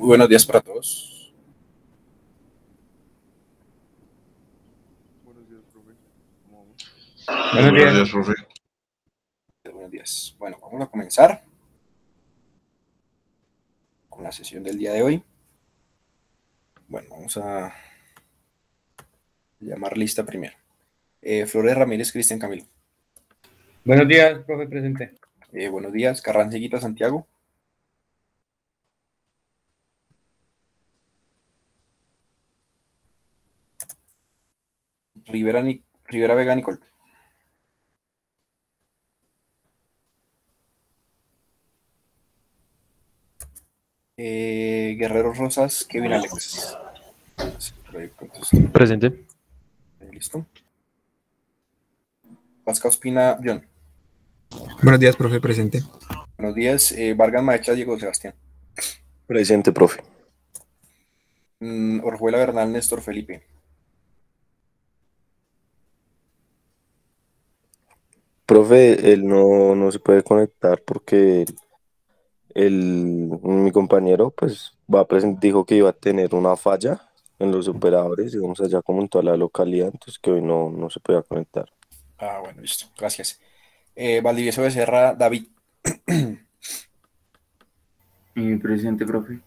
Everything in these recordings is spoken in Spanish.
buenos días para todos. Buenos días, profe. Buenos, días, profe. Buenos días. Bueno, vamos a comenzar con la sesión del día de hoy. Bueno, vamos a llamar lista primero. Eh, Flores Ramírez, Cristian Camilo. Buenos días, profe presente. Eh, buenos días, Carranceguita Santiago. Rivera, Rivera Vega Nicole. Eh, Guerrero Rosas, Kevin Alex. Presente. Eh, listo. Vasca Ospina, John. Buenos días, profe, presente. Buenos días, eh, Vargas Maechas Diego Sebastián. Presente, profe. Mm, Orjuela Bernal, Néstor Felipe. Profe, él no, no se puede conectar porque mi compañero pues va dijo que iba a tener una falla en los operadores, digamos allá como en toda la localidad, entonces que hoy no, no se puede conectar. Ah, bueno, listo, gracias. Eh, Valdivieso Becerra, David. Mi presidente profe.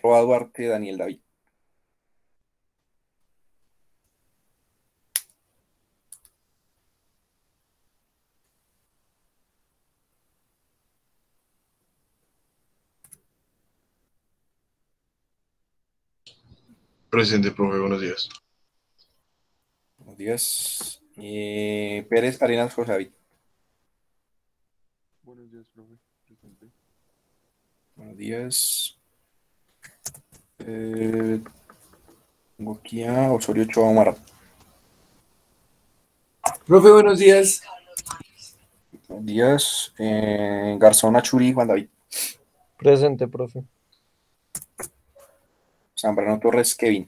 Roa Duarte, Daniel David. Presente, profe, buenos días. Buenos días. Eh, Pérez Arenas José David. Buenos días, profe. Buenos días. Eh, tengo aquí a Osorio Choa Profe, buenos días. Buenos días. Eh, Garzón Achuri Juan David. Presente, profe. Zambrano Torres, Kevin.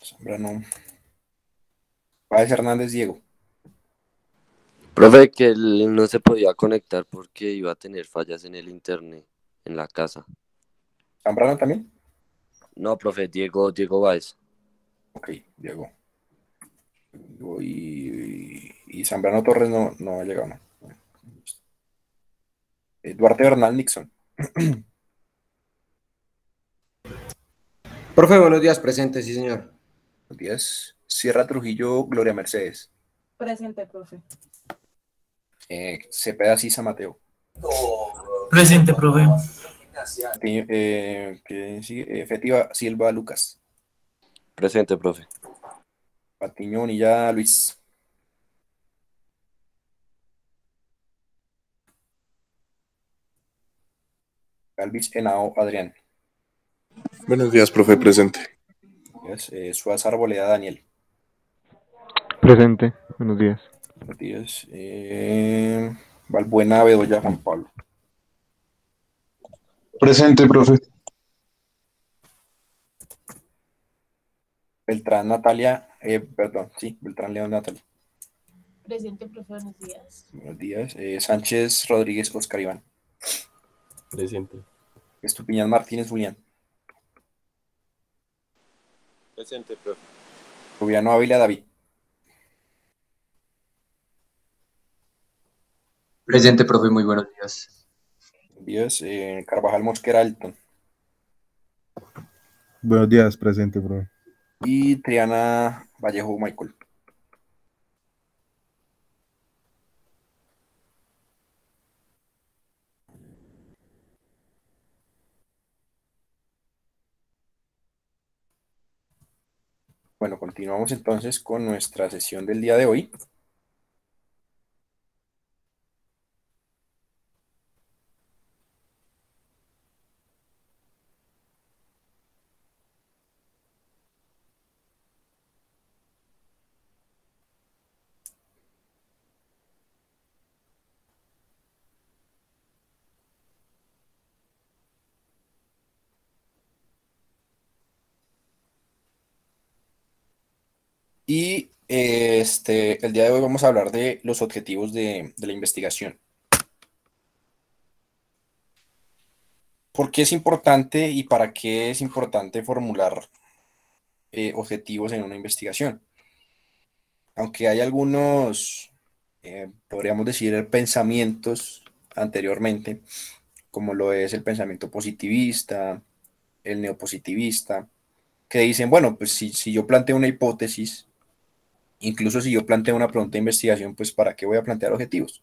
Zambrano. Páez Hernández, Diego. Profe, que él no se podía conectar porque iba a tener fallas en el internet, en la casa. ¿Zambrano también? No, profe, Diego, Diego Ok, Diego. y, Zambrano Torres no, no ha llegado, Duarte Bernal Nixon. Profe, buenos días, presente, sí, señor. Buenos días. Sierra Trujillo, Gloria Mercedes. Presente, profe. Eh, Cepeda Sisa Mateo. Presente, profe. efectiva eh, eh, Silva Lucas. Presente, profe. Patiñón y ya Luis. Galvis Henao Adrián. Buenos días, profe, presente. Yes, eh, Suárez Arboleda Daniel. Presente, buenos días. Buenos días. Eh, Valbuena Bedoya Juan Pablo. Presente, profe. Beltrán Natalia, eh, perdón, sí, Beltrán León Natalia. Presente, profe, buenos días. Buenos días. Eh, Sánchez Rodríguez Oscar Iván. Presente. Estupiñán Martínez, Julián. Presente, profe. Rubiano Ávila, David. Presente, profe, muy buenos días. Buenos Días, eh, Carvajal Mosquera Alton. Buenos días, presente, profe. Y Triana Vallejo Michael. Bueno, continuamos entonces con nuestra sesión del día de hoy. Y este, el día de hoy vamos a hablar de los objetivos de, la investigación. ¿Por qué es importante y para qué es importante formular eh, objetivos en una investigación? Aunque hay algunos, eh, podríamos decir, pensamientos anteriormente, como lo es el pensamiento positivista, el neopositivista, que dicen, bueno, pues si, si yo planteo una hipótesis, Incluso si yo planteo una pregunta de investigación, pues ¿para qué voy a plantear objetivos?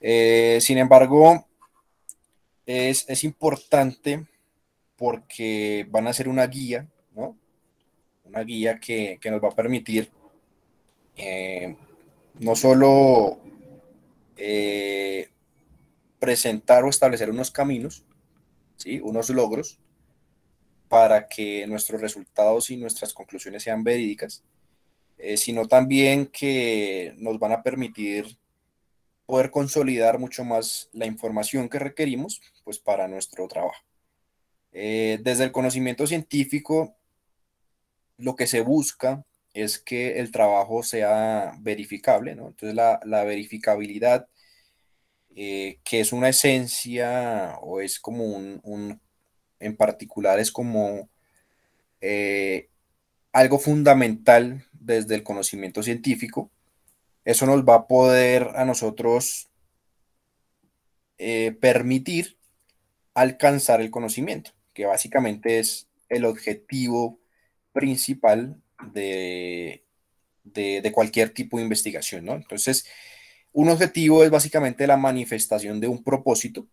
Eh, sin embargo, es, importante porque van a ser una guía, ¿no? Una guía que, nos va a permitir eh, no solo eh, presentar o establecer unos caminos, ¿sí? unos logros, para que nuestros resultados y nuestras conclusiones sean verídicas, eh, sino también que nos van a permitir poder consolidar mucho más la información que requerimos pues, para nuestro trabajo. Eh, desde el conocimiento científico, lo que se busca es que el trabajo sea verificable, ¿no? Entonces la, verificabilidad, eh, que es una esencia o es como un, en particular es como algo fundamental desde el conocimiento científico. Eso nos va a poder a nosotros eh, permitir alcanzar el conocimiento, que básicamente es el objetivo principal de, de, de cualquier tipo de investigación, ¿no? Entonces, un objetivo es básicamente la manifestación de un propósito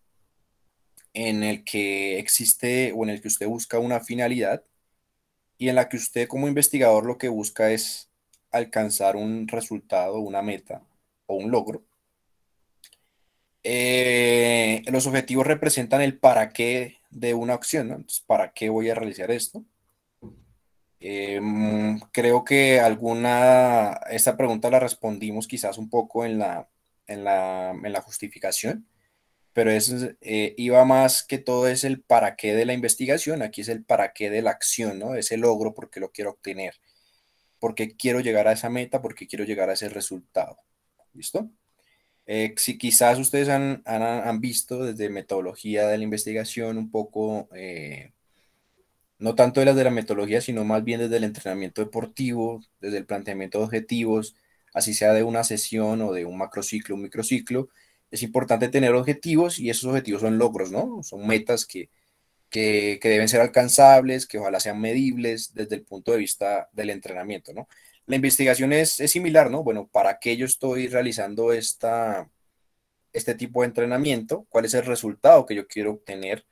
en el que existe o en el que usted busca una finalidad y en la que usted como investigador lo que busca es alcanzar un resultado, una meta o un logro. Eh, los objetivos representan el para qué de una acción, Entonces, ¿para qué voy a realizar esto? Eh, creo que alguna, esta pregunta la respondimos quizás un poco en la, en la, en la justificación, pero eso eh, iba más que todo es el para qué de la investigación, aquí es el para qué de la acción, ¿no? Ese logro, porque lo quiero obtener, porque quiero llegar a esa meta, porque quiero llegar a ese resultado, ¿listo? Eh, si quizás ustedes han, visto desde metodología de la investigación un poco, eh, no tanto de las de la metodología, sino más bien desde el entrenamiento deportivo, desde el planteamiento de objetivos, así sea de una sesión o de un macro ciclo un microciclo, es importante tener objetivos y esos objetivos son logros, ¿no? Son metas que, deben ser alcanzables, que ojalá sean medibles desde el punto de vista del entrenamiento, ¿no? La investigación es, similar, ¿no? Bueno, ¿para qué yo estoy realizando esta, este tipo de entrenamiento? ¿Cuál es el resultado que yo quiero obtener?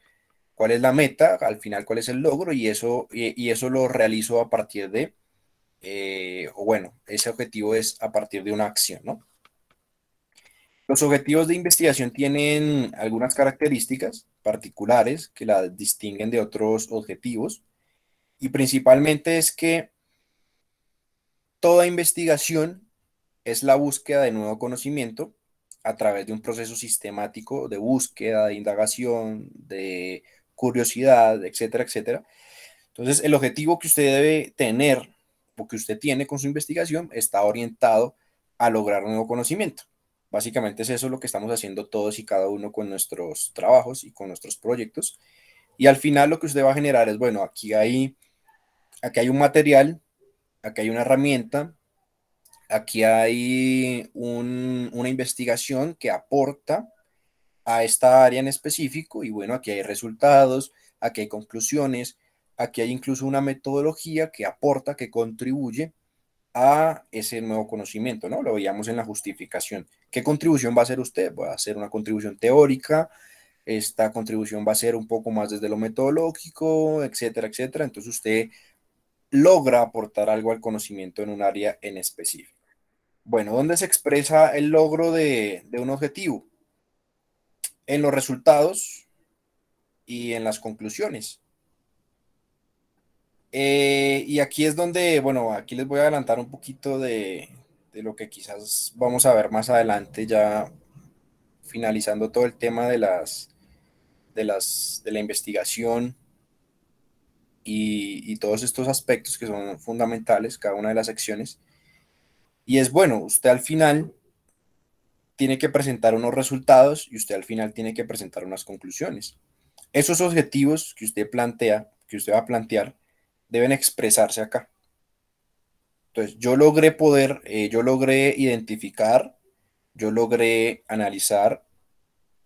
¿Cuál es la meta? Al final, ¿cuál es el logro? Y eso, y, eso lo realizo a partir de, eh, o bueno, ese objetivo es a partir de una acción, ¿no? Los objetivos de investigación tienen algunas características particulares que las distinguen de otros objetivos y principalmente es que toda investigación es la búsqueda de nuevo conocimiento a través de un proceso sistemático de búsqueda, de indagación, de curiosidad, etcétera, etcétera. Entonces, el objetivo que usted debe tener o que usted tiene con su investigación está orientado a lograr nuevo conocimiento. Básicamente es eso lo que estamos haciendo todos y cada uno con nuestros trabajos y con nuestros proyectos. Y al final lo que usted va a generar es, bueno, aquí hay, aquí hay un material, aquí hay una herramienta, aquí hay una investigación que aporta a esta área en específico y bueno, aquí hay resultados, aquí hay conclusiones, aquí hay incluso una metodología que aporta, que contribuye a ese nuevo conocimiento, ¿no? Lo veíamos en la justificación. ¿Qué contribución va a hacer usted? ¿Va a hacer una contribución teórica? Esta contribución va a ser un poco más desde lo metodológico, etcétera, etcétera. Entonces usted logra aportar algo al conocimiento en un área en específico. Bueno, ¿dónde se expresa el logro de, de un objetivo? En los resultados y en las conclusiones. Eh, y aquí es donde, bueno, aquí les voy a adelantar un poquito de, lo que quizás vamos a ver más adelante, ya finalizando todo el tema de las de las de la investigación y, y todos estos aspectos que son fundamentales, cada una de las secciones. Y es bueno, usted al final tiene que presentar unos resultados y usted al final tiene que presentar unas conclusiones. Esos objetivos que usted plantea, que usted va a plantear, deben expresarse acá. Entonces, yo logré poder, eh, yo logré identificar, yo logré analizar,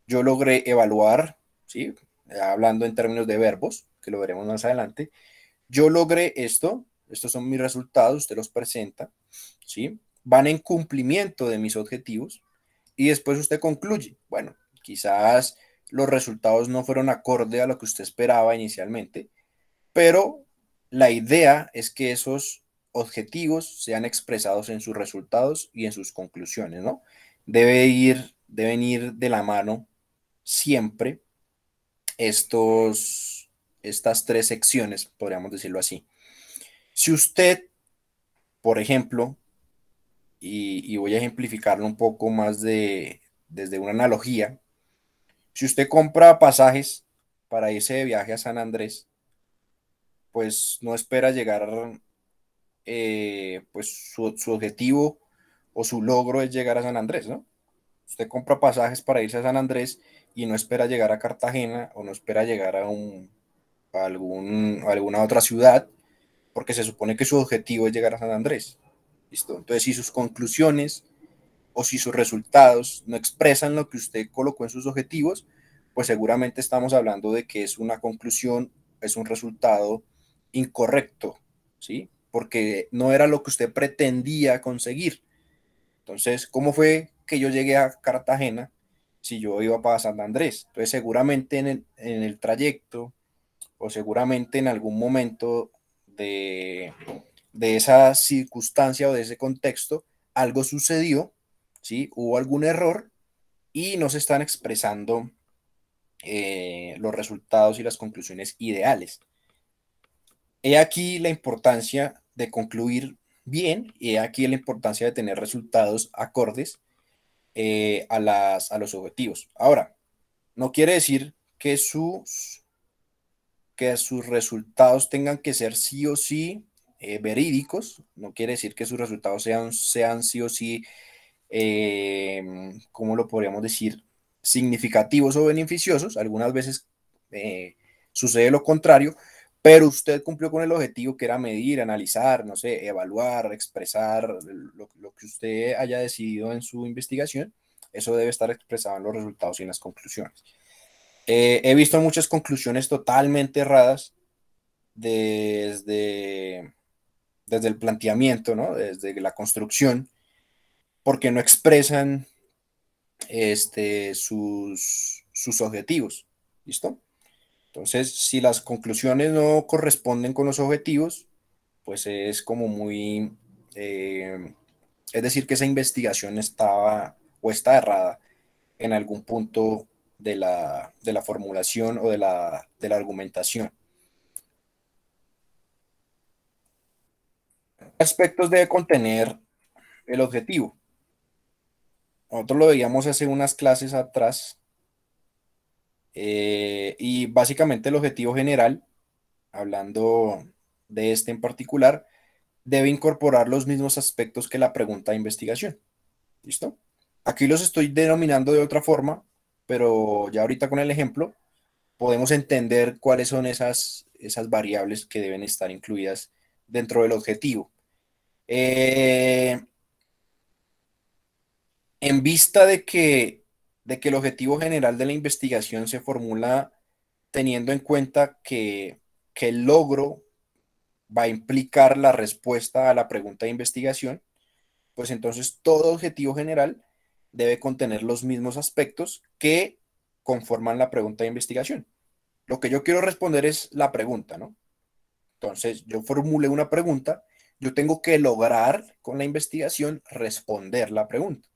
yo logré evaluar, ¿sí? hablando en términos de verbos, que lo veremos más adelante, yo logré esto, estos son mis resultados, usted los presenta, ¿sí? van en cumplimiento de mis objetivos y después usted concluye, bueno, quizás los resultados no fueron acorde a lo que usted esperaba inicialmente, pero la idea es que esos objetivos sean expresados en sus resultados y en sus conclusiones, ¿no? Debe ir, deben ir de la mano siempre estos, estas tres secciones, podríamos decirlo así. Si usted, por ejemplo, y, voy a ejemplificarlo un poco más desde una analogía, si usted compra pasajes para irse de viaje a San Andrés, pues no espera llegar, eh, pues su, objetivo o su logro es llegar a San Andrés, ¿no? Usted compra pasajes para irse a San Andrés y no espera llegar a Cartagena o no espera llegar a, un, algún, alguna otra ciudad, porque se supone que su objetivo es llegar a San Andrés. ¿Listo? Entonces, si sus conclusiones o si sus resultados no expresan lo que usted colocó en sus objetivos, pues seguramente estamos hablando de que es una conclusión, es un resultado incorrecto, ¿sí? Porque no era lo que usted pretendía conseguir. Entonces, ¿cómo fue que yo llegué a Cartagena si yo iba para San Andrés? Entonces, seguramente en el, trayecto o seguramente en algún momento de, de esa circunstancia o de ese contexto, algo sucedió, ¿sí? Hubo algún error y no se están expresando eh, los resultados y las conclusiones ideales. He aquí la importancia de concluir bien y he aquí la importancia de tener resultados acordes eh, a, los objetivos. Ahora, no quiere decir que sus, que sus resultados tengan que ser sí o sí eh, verídicos, no quiere decir que sus resultados sean, sean sí o sí, em, ¿cómo lo podríamos decir? significativos o beneficiosos, algunas veces eh, sucede lo contrario, pero usted cumplió con el objetivo que era medir, analizar, no sé, evaluar, expresar lo, que usted haya decidido en su investigación, eso debe estar expresado en los resultados y en las conclusiones. Eh, he visto muchas conclusiones totalmente erradas desde, el planteamiento, desde la construcción, porque no expresan este, sus, sus objetivos. ¿Listo? Entonces, si las conclusiones no corresponden con los objetivos, pues es como muy... Eh, es decir, que esa investigación estaba o está errada en algún punto de la, formulación o de la, de la argumentación. aspectos debe contener el objetivo? Nosotros lo veíamos hace unas clases atrás eh, y básicamente el objetivo general, hablando de este en particular, debe incorporar los mismos aspectos que la pregunta de investigación. ¿Listo? Aquí los estoy denominando de otra forma, pero ya ahorita con el ejemplo podemos entender cuáles son esas, esas variables que deben estar incluidas dentro del objetivo. Eh, en vista de que de que el objetivo general de la investigación se formula teniendo en cuenta que, el logro va a implicar la respuesta a la pregunta de investigación, pues entonces todo objetivo general debe contener los mismos aspectos que conforman la pregunta de investigación. Lo que yo quiero responder es la pregunta, ¿no? Entonces, yo formulé una pregunta, yo tengo que lograr con la investigación responder la pregunta.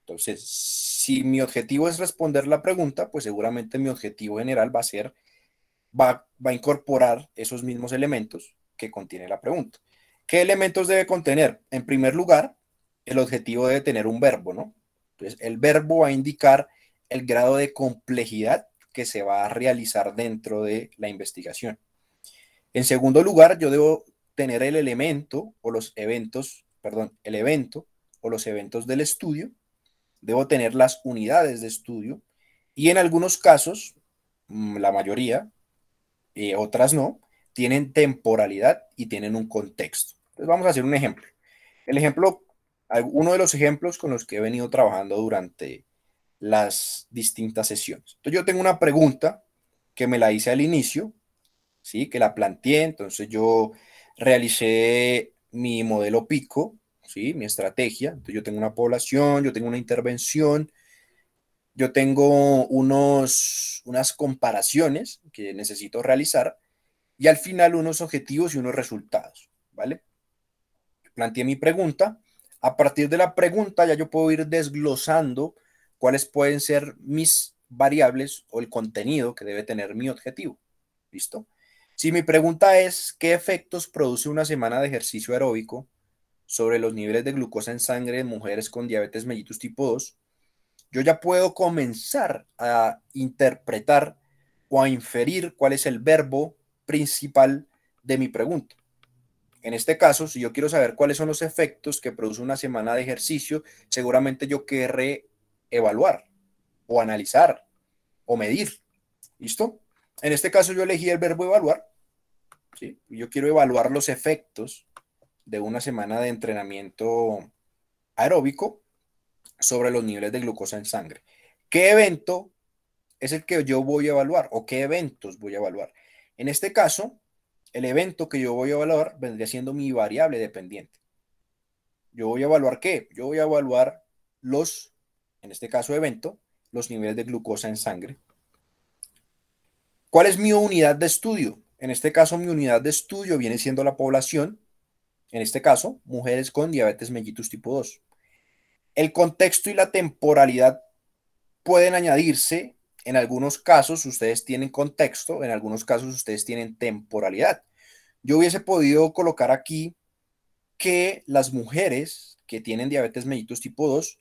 Entonces, si mi objetivo es responder la pregunta, pues seguramente mi objetivo general va a ser, va, a incorporar esos mismos elementos que contiene la pregunta. ¿Qué elementos debe contener? En primer lugar, el objetivo debe tener un verbo, ¿no? Entonces, pues el verbo va a indicar el grado de complejidad que se va a realizar dentro de la investigación. En segundo lugar, yo debo tener el elemento o los eventos, perdón, el evento o los eventos del estudio debo tener las unidades de estudio y en algunos casos, mm, la mayoría, eh, otras no, tienen temporalidad y tienen un contexto. Entonces vamos a hacer un ejemplo. El ejemplo, uno de los ejemplos con los que he venido trabajando durante las distintas sesiones. Entonces yo tengo una pregunta que me la hice al inicio, ¿sí? que la planteé, entonces yo realicé mi modelo pico, ¿sí? Mi estrategia. Entonces yo tengo una población, yo tengo una intervención, yo tengo unos, unas comparaciones que necesito realizar y al final unos objetivos y unos resultados, ¿vale? Planteé mi pregunta. A partir de la pregunta ya yo puedo ir desglosando cuáles pueden ser mis variables o el contenido que debe tener mi objetivo. ¿Listo? Si mi pregunta es, ¿qué efectos produce una semana de ejercicio aeróbico sobre los niveles de glucosa en sangre de mujeres con diabetes mellitus tipo 2, yo ya puedo comenzar a interpretar o a inferir cuál es el verbo principal de mi pregunta. En este caso, si yo quiero saber cuáles son los efectos que produce una semana de ejercicio, seguramente yo querré evaluar o analizar o medir. ¿Listo? En este caso yo elegí el verbo evaluar. ¿sí? Yo quiero evaluar los efectos de una semana de entrenamiento aeróbico sobre los niveles de glucosa en sangre. ¿Qué evento es el que yo voy a evaluar o qué eventos voy a evaluar? En este caso, el evento que yo voy a evaluar vendría siendo mi variable dependiente. Yo voy a evaluar qué? Yo voy a evaluar los, en este caso evento, los niveles de glucosa en sangre. ¿Cuál es mi unidad de estudio? En este caso, mi unidad de estudio viene siendo la población en este caso, mujeres con diabetes mellitus tipo 2. El contexto y la temporalidad pueden añadirse. En algunos casos ustedes tienen contexto, en algunos casos ustedes tienen temporalidad. Yo hubiese podido colocar aquí que las mujeres que tienen diabetes mellitus tipo 2,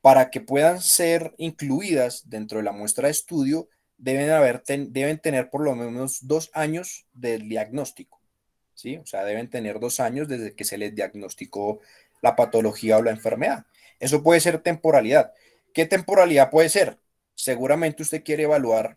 para que puedan ser incluidas dentro de la muestra de estudio, deben, haber deben tener por lo menos dos años del diagnóstico. O sea, deben tener dos años desde que se les diagnosticó la patología o la enfermedad. Eso puede ser temporalidad. ¿Qué temporalidad puede ser? Seguramente usted quiere evaluar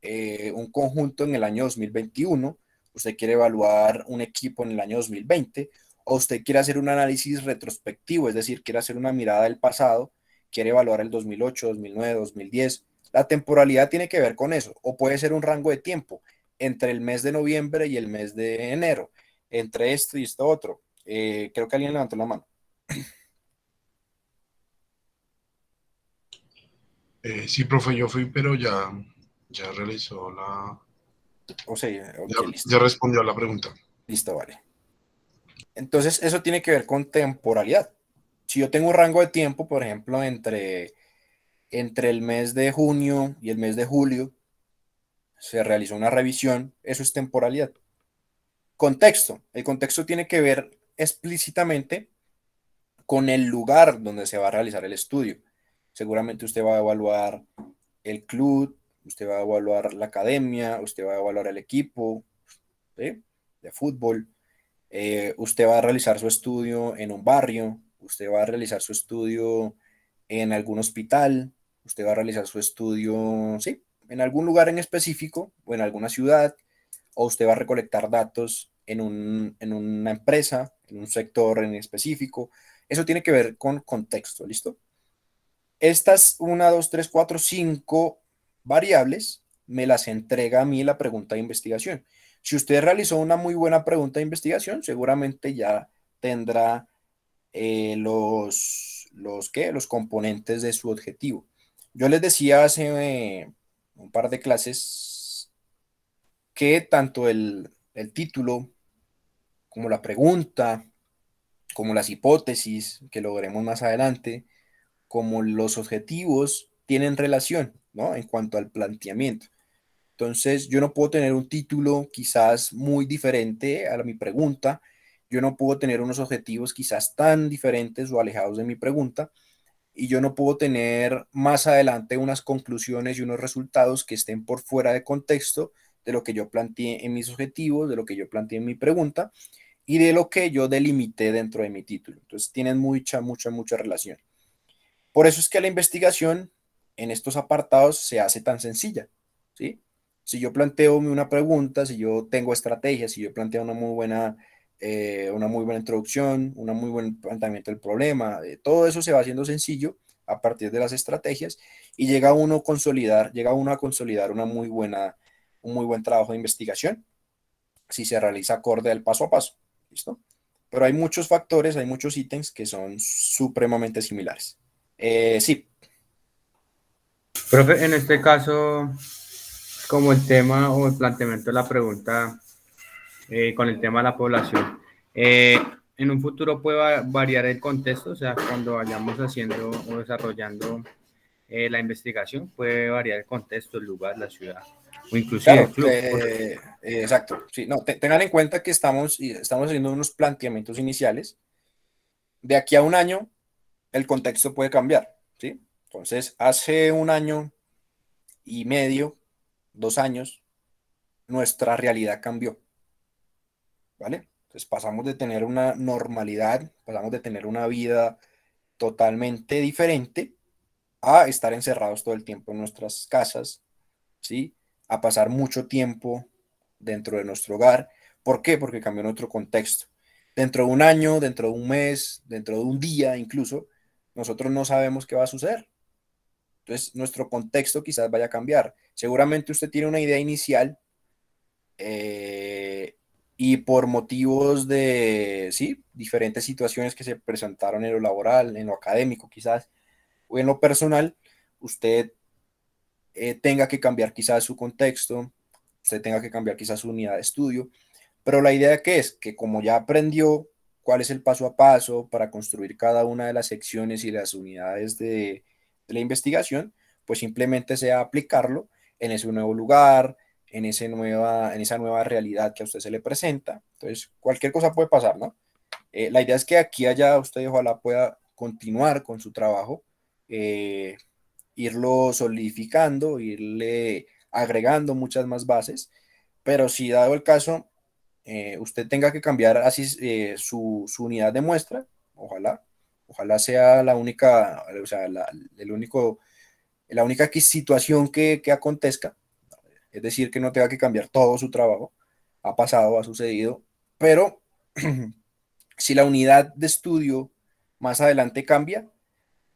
eh, un conjunto en el año 2021, usted quiere evaluar un equipo en el año 2020, o usted quiere hacer un análisis retrospectivo, es decir, quiere hacer una mirada del pasado, quiere evaluar el 2008, 2009, 2010. La temporalidad tiene que ver con eso, o puede ser un rango de tiempo entre el mes de noviembre y el mes de enero, entre esto y esto otro. Eh, creo que alguien levantó la mano. Eh, sí, profe, yo fui, pero ya, ya realizó la... O sea, ya, respondió a la pregunta. Listo, vale. Entonces, eso tiene que ver con temporalidad. Si yo tengo un rango de tiempo, por ejemplo, entre, entre el mes de junio y el mes de julio, se realizó una revisión, eso es temporalidad. Contexto. El contexto tiene que ver explícitamente con el lugar donde se va a realizar el estudio. Seguramente usted va a evaluar el club, usted va a evaluar la academia, usted va a evaluar el equipo de fútbol, eh, usted va a realizar su estudio en un barrio, usted va a realizar su estudio en algún hospital, usted va a realizar su estudio, sí, en algún lugar en específico o en alguna ciudad, o usted va a recolectar datos en, una empresa, en un sector en específico. Eso tiene que ver con contexto, ¿listo? Estas 1, 2, 3, 4, 5 variables me las entrega a mí la pregunta de investigación. Si usted realizó una muy buena pregunta de investigación, seguramente ya tendrá eh, los, los, los componentes de su objetivo. Yo les decía hace un par de clases, que tanto el, título como la pregunta, como las hipótesis que logremos más adelante, como los objetivos tienen relación, ¿no? En cuanto al planteamiento. Entonces, yo no puedo tener un título quizás muy diferente a mi pregunta, yo no puedo tener unos objetivos quizás tan diferentes o alejados de mi pregunta, y yo no puedo tener más adelante unas conclusiones y unos resultados que estén por fuera de contexto de lo que yo planteé en mis objetivos, de lo que yo planteé en mi pregunta y de lo que yo delimité dentro de mi título. Entonces tienen mucha, mucha, mucha relación. Por eso es que la investigación en estos apartados se hace tan sencilla. ¿sí? Si yo planteo una pregunta, si yo tengo estrategias, si yo planteo una muy buena eh, una muy buena introducción, un muy buen planteamiento del problema, eh, todo eso se va haciendo sencillo a partir de las estrategias y llega uno a consolidar, llega uno a consolidar una muy buena, un muy buen trabajo de investigación si se realiza acorde al paso a paso, ¿listo? Pero hay muchos factores, hay muchos ítems que son supremamente similares. Eh, sí. Profe, en este caso, como el tema o el planteamiento de la pregunta eh, con el tema de la población. Eh, en un futuro puede variar el contexto, o sea, cuando vayamos haciendo o desarrollando eh, la investigación, puede variar el contexto, el lugar, la ciudad, o inclusive el club. exacto, sí, no, tengan en cuenta que estamos, estamos haciendo unos planteamientos iniciales. De aquí a un año, el contexto puede cambiar, ¿sí? Entonces, hace un año y medio, dos años, nuestra realidad cambió. ¿vale? Entonces pasamos de tener una normalidad, pasamos de tener una vida totalmente diferente a estar encerrados todo el tiempo en nuestras casas, ¿sí? A pasar mucho tiempo dentro de nuestro hogar. ¿Por qué? Porque cambió nuestro contexto. Dentro de un año, dentro de un mes, dentro de un día incluso, nosotros no sabemos qué va a suceder. Entonces, nuestro contexto quizás vaya a cambiar. Seguramente usted tiene una idea inicial eh, y por motivos de, diferentes situaciones que se presentaron en lo laboral, en lo académico quizás, o en lo personal, usted eh, tenga que cambiar quizás su contexto, usted tenga que cambiar quizás su unidad de estudio, pero la idea que es que como ya aprendió cuál es el paso a paso para construir cada una de las secciones y las unidades de la investigación, pues simplemente sea aplicarlo en ese nuevo lugar, en, nueva, en esa nueva realidad que a usted se le presenta. Entonces, cualquier cosa puede pasar, ¿no? Eh, la idea es que aquí allá usted ojalá pueda continuar con su trabajo, eh, irlo solidificando, irle agregando muchas más bases, pero si dado el caso, eh, usted tenga que cambiar así su, unidad de muestra, ojalá, ojalá sea la única, o sea, el único, la única situación que, que acontezca, es decir, que no tenga que cambiar todo su trabajo, ha pasado, ha sucedido, pero si la unidad de estudio más adelante cambia,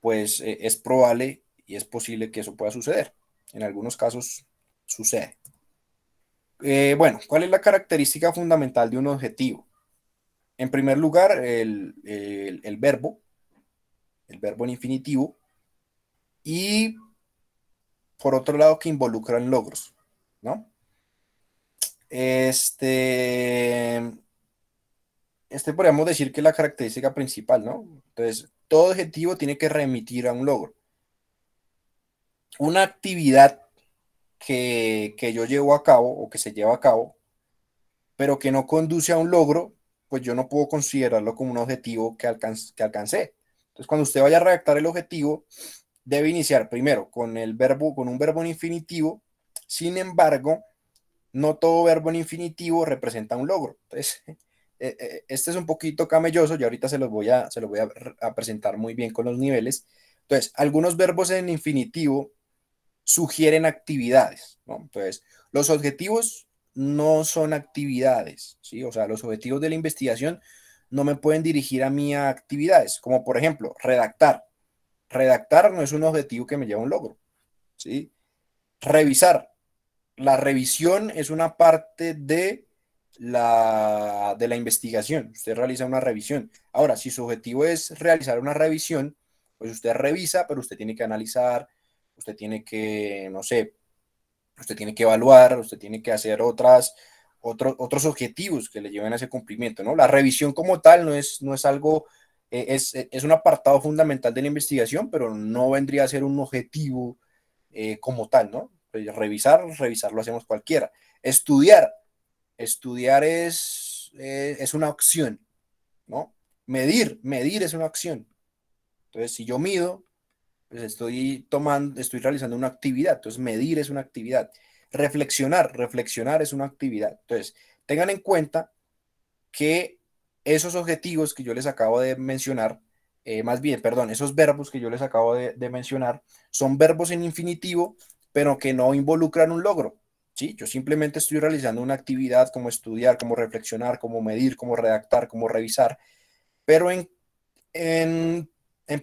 pues eh, es probable y es posible que eso pueda suceder. En algunos casos sucede. Eh, bueno, ¿cuál es la característica fundamental de un objetivo? En primer lugar, el, el verbo, el verbo en infinitivo, y por otro lado, que involucran logros. ¿no? Este, este podríamos decir que es la característica principal, ¿no? Entonces, todo objetivo tiene que remitir a un logro. Una actividad que, yo llevo a cabo o que se lleva a cabo, pero que no conduce a un logro, pues yo no puedo considerarlo como un objetivo que, que alcancé. Entonces, cuando usted vaya a redactar el objetivo, debe iniciar primero con el verbo, con un verbo en infinitivo sin embargo, no todo verbo en infinitivo representa un logro. Entonces, eh, eh, este es un poquito camelloso, y ahorita se los voy, a, se voy a, presentar muy bien con los niveles. Entonces, algunos verbos en infinitivo sugieren actividades. Entonces, los objetivos no son actividades, ¿sí? O sea, los objetivos de la investigación no me pueden dirigir a mí a actividades, como por ejemplo, redactar. Redactar no es un objetivo que me lleva a un logro, ¿sí? Revisar la revisión es una parte de la, de la investigación. Usted realiza una revisión. Ahora, si su objetivo es realizar una revisión, pues usted revisa, pero usted tiene que analizar, usted tiene que, no sé, usted tiene que evaluar, usted tiene que hacer otras, otros objetivos que le lleven a ese cumplimiento, ¿no? La revisión como tal no es, no es algo, eh, es, un apartado fundamental de la investigación, pero no vendría a ser un objetivo eh, como tal, ¿no? Eh, revisar, revisar lo hacemos cualquiera. Estudiar, estudiar eh, es, una opción ¿no? Medir, medir es una acción. Entonces, si yo mido, pues estoy tomando, estoy realizando una actividad. Entonces, medir es una actividad. Reflexionar, reflexionar es una actividad. Entonces, tengan en cuenta que esos objetivos que yo les acabo de mencionar, eh, más bien, perdón, esos verbos que yo les acabo de mencionar, son verbos en infinitivo pero que no involucran un logro. ¿sí? Yo simplemente estoy realizando una actividad como estudiar, como reflexionar, como medir, como redactar, como revisar, pero en, en,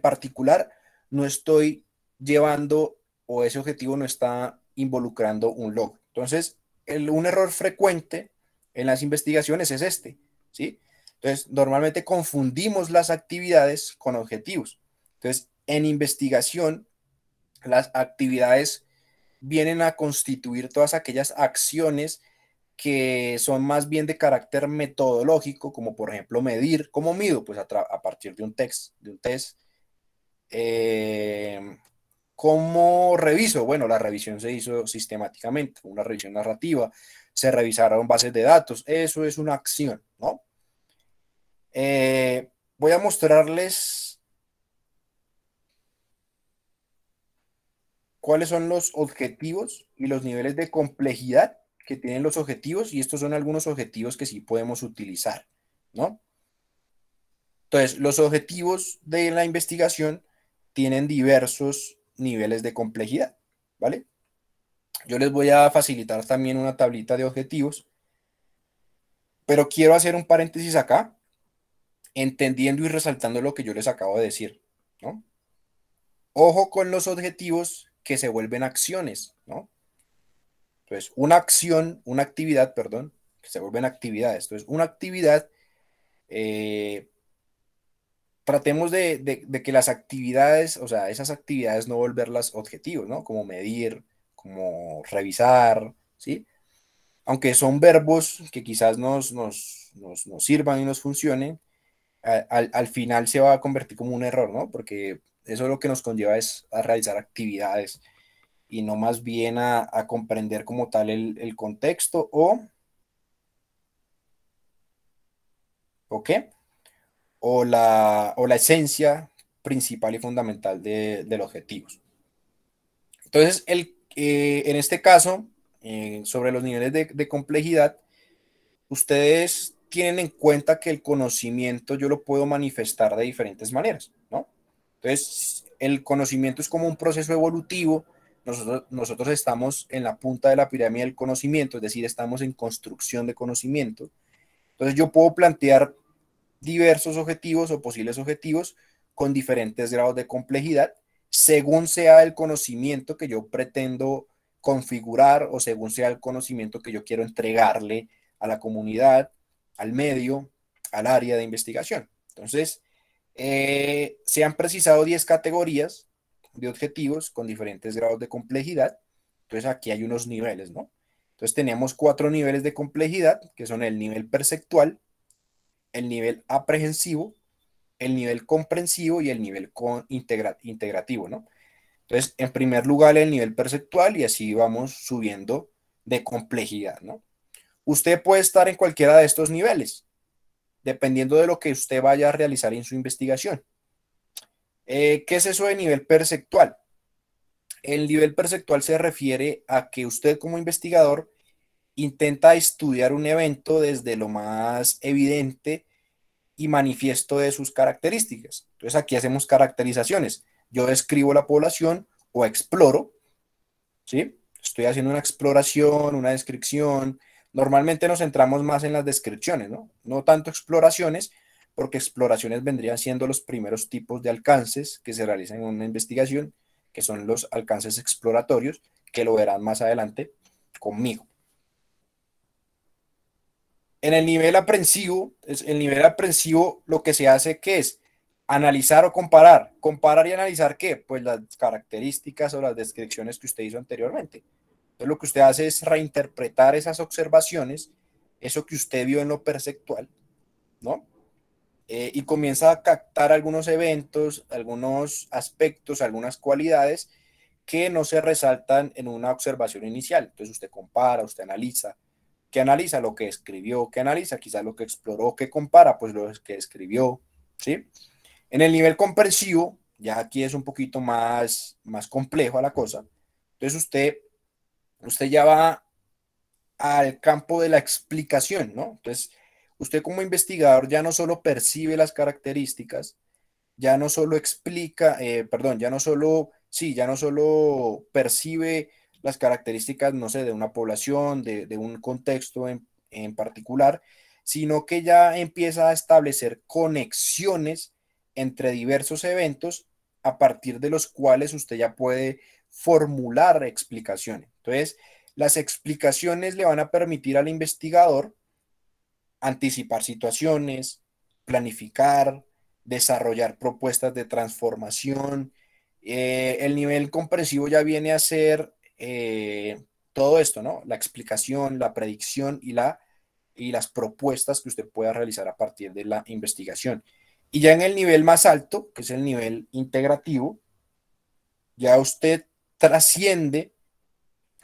particular no estoy llevando o ese objetivo no está involucrando un logro. Entonces, un error frecuente en las investigaciones es este, ¿sí? Entonces, normalmente confundimos las actividades con objetivos. Entonces, en investigación, las actividades vienen a constituir todas aquellas acciones que son más bien de carácter metodológico, como por ejemplo medir, ¿cómo mido? Pues a, partir de un test, de un test. Eh, ¿Cómo reviso? Bueno, la revisión se hizo sistemáticamente, una revisión narrativa, se revisaron bases de datos, eso es una acción, ¿no? Eh, voy a mostrarles cuáles son los objetivos y los niveles de complejidad que tienen los objetivos y estos son algunos objetivos que sí podemos utilizar, ¿no? Entonces, los objetivos de la investigación tienen diversos niveles de complejidad, ¿vale? Yo les voy a facilitar también una tablita de objetivos, pero quiero hacer un paréntesis acá, entendiendo y resaltando lo que yo les acabo de decir, ¿no? Ojo con los objetivos que se vuelven acciones, ¿no? Entonces, una acción, una actividad, perdón, que se vuelven actividades. Entonces, una actividad, eh, tratemos de, que las actividades, o sea, esas actividades no volverlas objetivos, ¿no? Como medir, como revisar, ¿sí? Aunque son verbos que quizás nos, nos, nos, sirvan y nos funcionen, al, final se va a convertir como un error, ¿no? Porque eso es lo que nos conlleva es a realizar actividades y no más bien a, comprender como tal el, contexto o... ¿O O la, la esencia principal y fundamental de, los objetivos. Entonces, el, eh, en este caso, eh, sobre los niveles de complejidad, ustedes tienen en cuenta que el conocimiento yo lo puedo manifestar de diferentes maneras, ¿no? Entonces, el conocimiento es como un proceso evolutivo. Nosotros, nosotros estamos en la punta de la pirámide del conocimiento, es decir, estamos en construcción de conocimiento. Entonces, yo puedo plantear diversos objetivos o posibles objetivos con diferentes grados de complejidad, según sea el conocimiento que yo pretendo configurar o según sea el conocimiento que yo quiero entregarle a la comunidad, al medio, al área de investigación. Entonces, eh, se han precisado 10 categorías de objetivos con diferentes grados de complejidad. Entonces aquí hay unos niveles, ¿no? Entonces tenemos cuatro niveles de complejidad, que son el nivel perceptual, el nivel aprehensivo, el nivel comprensivo y el nivel con integrativo, ¿no? Entonces, en primer lugar, el nivel perceptual y así vamos subiendo de complejidad, ¿no? Usted puede estar en cualquiera de estos niveles dependiendo de lo que usted vaya a realizar en su investigación. Eh, ¿Qué es eso de nivel perceptual? El nivel perceptual se refiere a que usted como investigador intenta estudiar un evento desde lo más evidente y manifiesto de sus características. Entonces aquí hacemos caracterizaciones. Yo describo la población o exploro, ¿sí? Estoy haciendo una exploración, una descripción, Normalmente nos centramos más en las descripciones, ¿no? No tanto exploraciones, porque exploraciones vendrían siendo los primeros tipos de alcances que se realizan en una investigación, que son los alcances exploratorios, que lo verán más adelante conmigo. En el nivel aprensivo, el nivel aprensivo lo que se hace que es analizar o comparar. Comparar y analizar qué? Pues las características o las descripciones que usted hizo anteriormente. Entonces lo que usted hace es reinterpretar esas observaciones, eso que usted vio en lo perceptual, ¿no? Eh, y comienza a captar algunos eventos, algunos aspectos, algunas cualidades que no se resaltan en una observación inicial. Entonces usted compara, usted analiza, ¿Qué analiza lo que escribió, ¿qué analiza quizás lo que exploró, ¿qué compara, pues lo que escribió, ¿sí? En el nivel comprensivo, ya aquí es un poquito más, más complejo a la cosa, entonces usted usted ya va al campo de la explicación, ¿no? Entonces, usted como investigador ya no solo percibe las características, ya no solo explica, eh, perdón, ya no solo, sí, ya no solo percibe las características, no sé, de una población, de, un contexto en, en particular, sino que ya empieza a establecer conexiones entre diversos eventos a partir de los cuales usted ya puede formular explicaciones. Entonces, las explicaciones le van a permitir al investigador anticipar situaciones, planificar, desarrollar propuestas de transformación. Eh, el nivel comprensivo ya viene a ser eh, todo esto, ¿no? La explicación, la predicción y, la, y las propuestas que usted pueda realizar a partir de la investigación. Y ya en el nivel más alto, que es el nivel integrativo, ya usted trasciende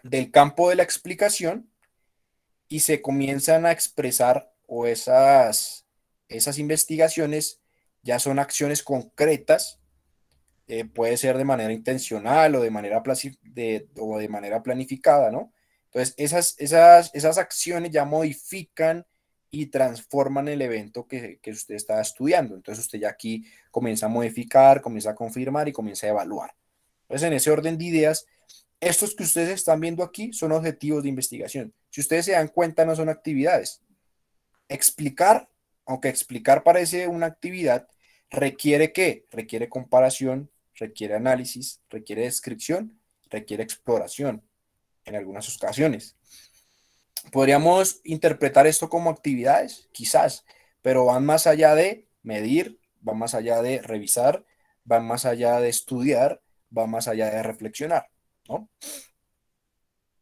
del campo de la explicación y se comienzan a expresar o esas, esas investigaciones ya son acciones concretas, eh, puede ser de manera intencional o de manera, o de manera planificada, ¿no? Entonces, esas, esas, esas acciones ya modifican y transforman el evento que usted está estudiando. Entonces, usted ya aquí comienza a modificar, comienza a confirmar y comienza a evaluar. Entonces, en ese orden de ideas, estos que ustedes están viendo aquí son objetivos de investigación. Si ustedes se dan cuenta, no son actividades. Explicar, aunque explicar parece una actividad, requiere qué? Requiere comparación, requiere análisis, requiere descripción, requiere exploración en algunas ocasiones. Podríamos interpretar esto como actividades, quizás, pero van más allá de medir, van más allá de revisar, van más allá de estudiar, va más allá de reflexionar, ¿no?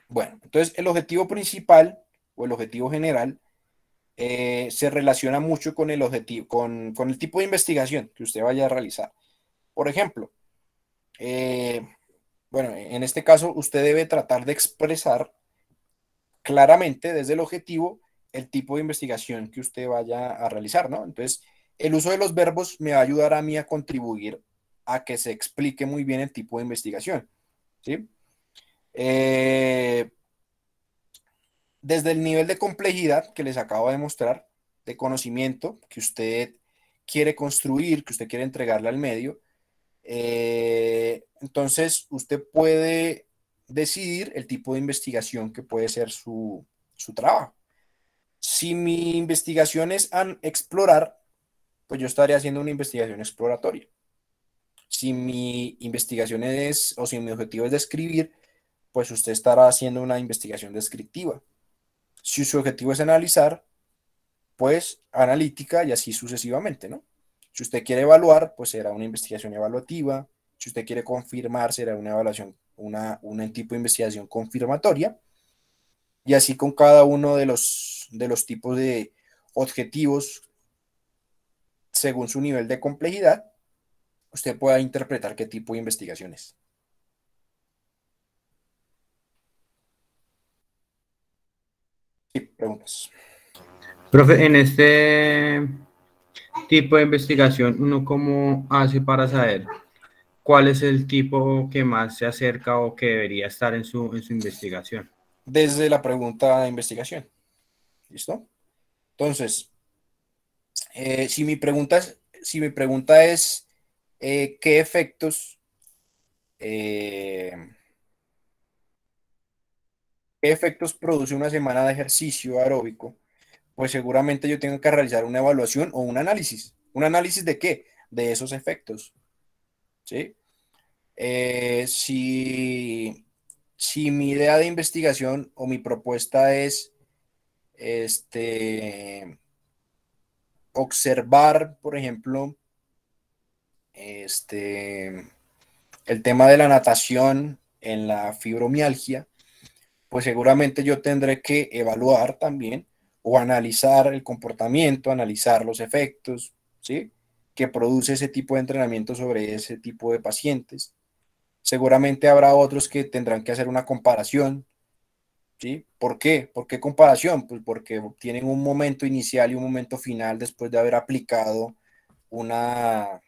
Bueno, entonces el objetivo principal o el objetivo general eh, se relaciona mucho con el, objetivo, con, el tipo de investigación que usted vaya a realizar. Por ejemplo, eh, bueno, en este caso usted debe tratar de expresar claramente desde el objetivo el tipo de investigación que usted vaya a realizar, ¿no? Entonces, el uso de los verbos me va a ayudar a mí a contribuir a que se explique muy bien el tipo de investigación. ¿sí? Eh, desde el nivel de complejidad que les acabo de mostrar, de conocimiento que usted quiere construir, que usted quiere entregarle al medio, eh, entonces usted puede decidir el tipo de investigación que puede ser su, trabajo. Si mi investigación es explorar, pues yo estaría haciendo una investigación exploratoria. Si mi investigación es, o si mi objetivo es describir, pues usted estará haciendo una investigación descriptiva. Si su objetivo es analizar, pues analítica y así sucesivamente, ¿no? Si usted quiere evaluar, pues será una investigación evaluativa. Si usted quiere confirmar, será una evaluación, una, un tipo de investigación confirmatoria. Y así con cada uno los, de los tipos de objetivos según su nivel de complejidad usted pueda interpretar qué tipo de investigaciones. Sí, preguntas. Profe, en este tipo de investigación, ¿uno cómo hace para saber cuál es el tipo que más se acerca o que debería estar en su, investigación? Desde la pregunta de investigación. ¿Listo? Entonces, si, mi pregunta si mi pregunta es eh, qué efectos, eh, qué efectos produce una semana de ejercicio aeróbico, pues seguramente yo tengo que realizar una evaluación o un análisis. ¿Un análisis de qué? De esos efectos. ¿Sí? Eh, si, si mi idea de investigación o mi propuesta es este, observar, por ejemplo, este, el tema de la natación en la fibromialgia, pues seguramente yo tendré que evaluar también o analizar el comportamiento, analizar los efectos, ¿sí? Que produce ese tipo de entrenamiento sobre ese tipo de pacientes. Seguramente habrá otros que tendrán que hacer una comparación, ¿sí? ¿Por qué? ¿Por qué comparación? Pues porque tienen un momento inicial y un momento final después de haber aplicado una,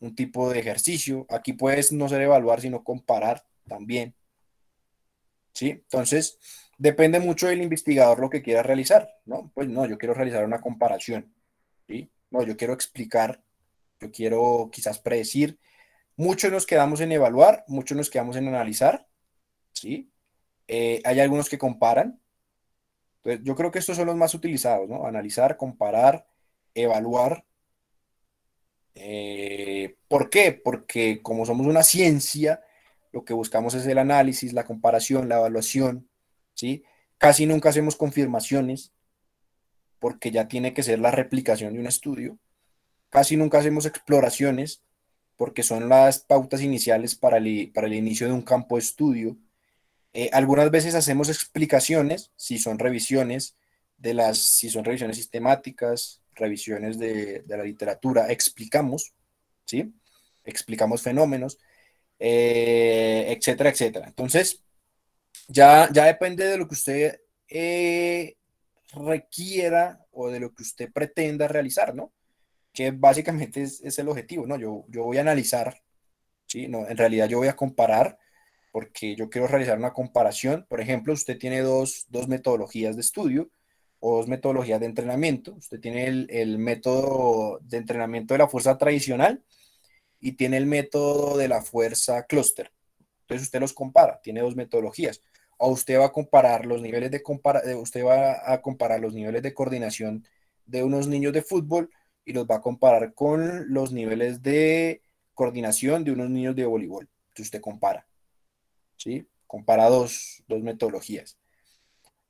un tipo de ejercicio. Aquí puedes no ser evaluar, sino comparar también. ¿Sí? Entonces, depende mucho del investigador lo que quiera realizar, ¿no? Pues no, yo quiero realizar una comparación, ¿sí? No, yo quiero explicar, yo quiero quizás predecir. Muchos nos quedamos en evaluar, muchos nos quedamos en analizar, ¿sí? Eh, hay algunos que comparan. Entonces, yo creo que estos son los más utilizados, ¿no? Analizar, comparar, evaluar, eh, ¿Por qué? Porque como somos una ciencia, lo que buscamos es el análisis, la comparación, la evaluación, ¿sí? Casi nunca hacemos confirmaciones, porque ya tiene que ser la replicación de un estudio. Casi nunca hacemos exploraciones, porque son las pautas iniciales para el, inicio de un campo de estudio. Eh, algunas veces hacemos explicaciones, si son revisiones, de las, si son revisiones sistemáticas, revisiones de, de la literatura, explicamos, ¿sí? Explicamos fenómenos, eh, etcétera, etcétera. Entonces, ya, ya depende de lo que usted eh, requiera o de lo que usted pretenda realizar, ¿no? Que básicamente es, el objetivo, ¿no? Yo, yo voy a analizar, ¿sí? No, en realidad yo voy a comparar porque yo quiero realizar una comparación. Por ejemplo, usted tiene dos, dos metodologías de estudio o dos metodologías de entrenamiento. Usted tiene el, método de entrenamiento de la fuerza tradicional y tiene el método de la fuerza clúster. Entonces usted los compara, tiene dos metodologías. O usted va a comparar los niveles de eh, usted va a comparar los niveles de coordinación de unos niños de fútbol y los va a comparar con los niveles de coordinación de unos niños de voleibol. Entonces usted compara. ¿Sí? Compara dos metodologías.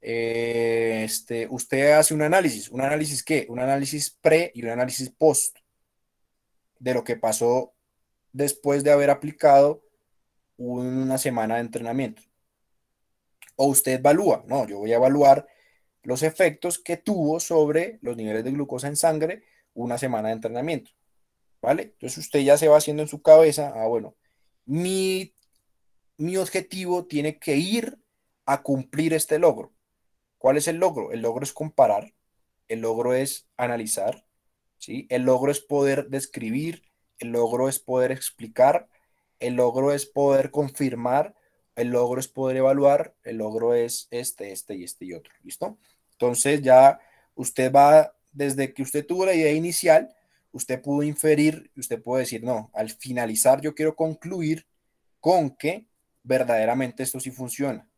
Eh, este, usted hace un análisis. ¿Un análisis qué? Un análisis pre y un análisis post de lo que pasó después de haber aplicado una semana de entrenamiento. O usted evalúa, no, yo voy a evaluar los efectos que tuvo sobre los niveles de glucosa en sangre una semana de entrenamiento. ¿Vale? Entonces usted ya se va haciendo en su cabeza, ah, bueno, mi objetivo tiene que ir a cumplir este logro. ¿Cuál es el logro? El logro es comparar, el logro es analizar, ¿sí? El logro es poder describir, el logro es poder explicar, el logro es poder confirmar, el logro es poder evaluar, el logro es este, este y este y otro, ¿listo? Entonces ya usted va, desde que usted tuvo la idea inicial, usted pudo inferir, usted puede decir, no, al finalizar yo quiero concluir con que verdaderamente esto sí funciona.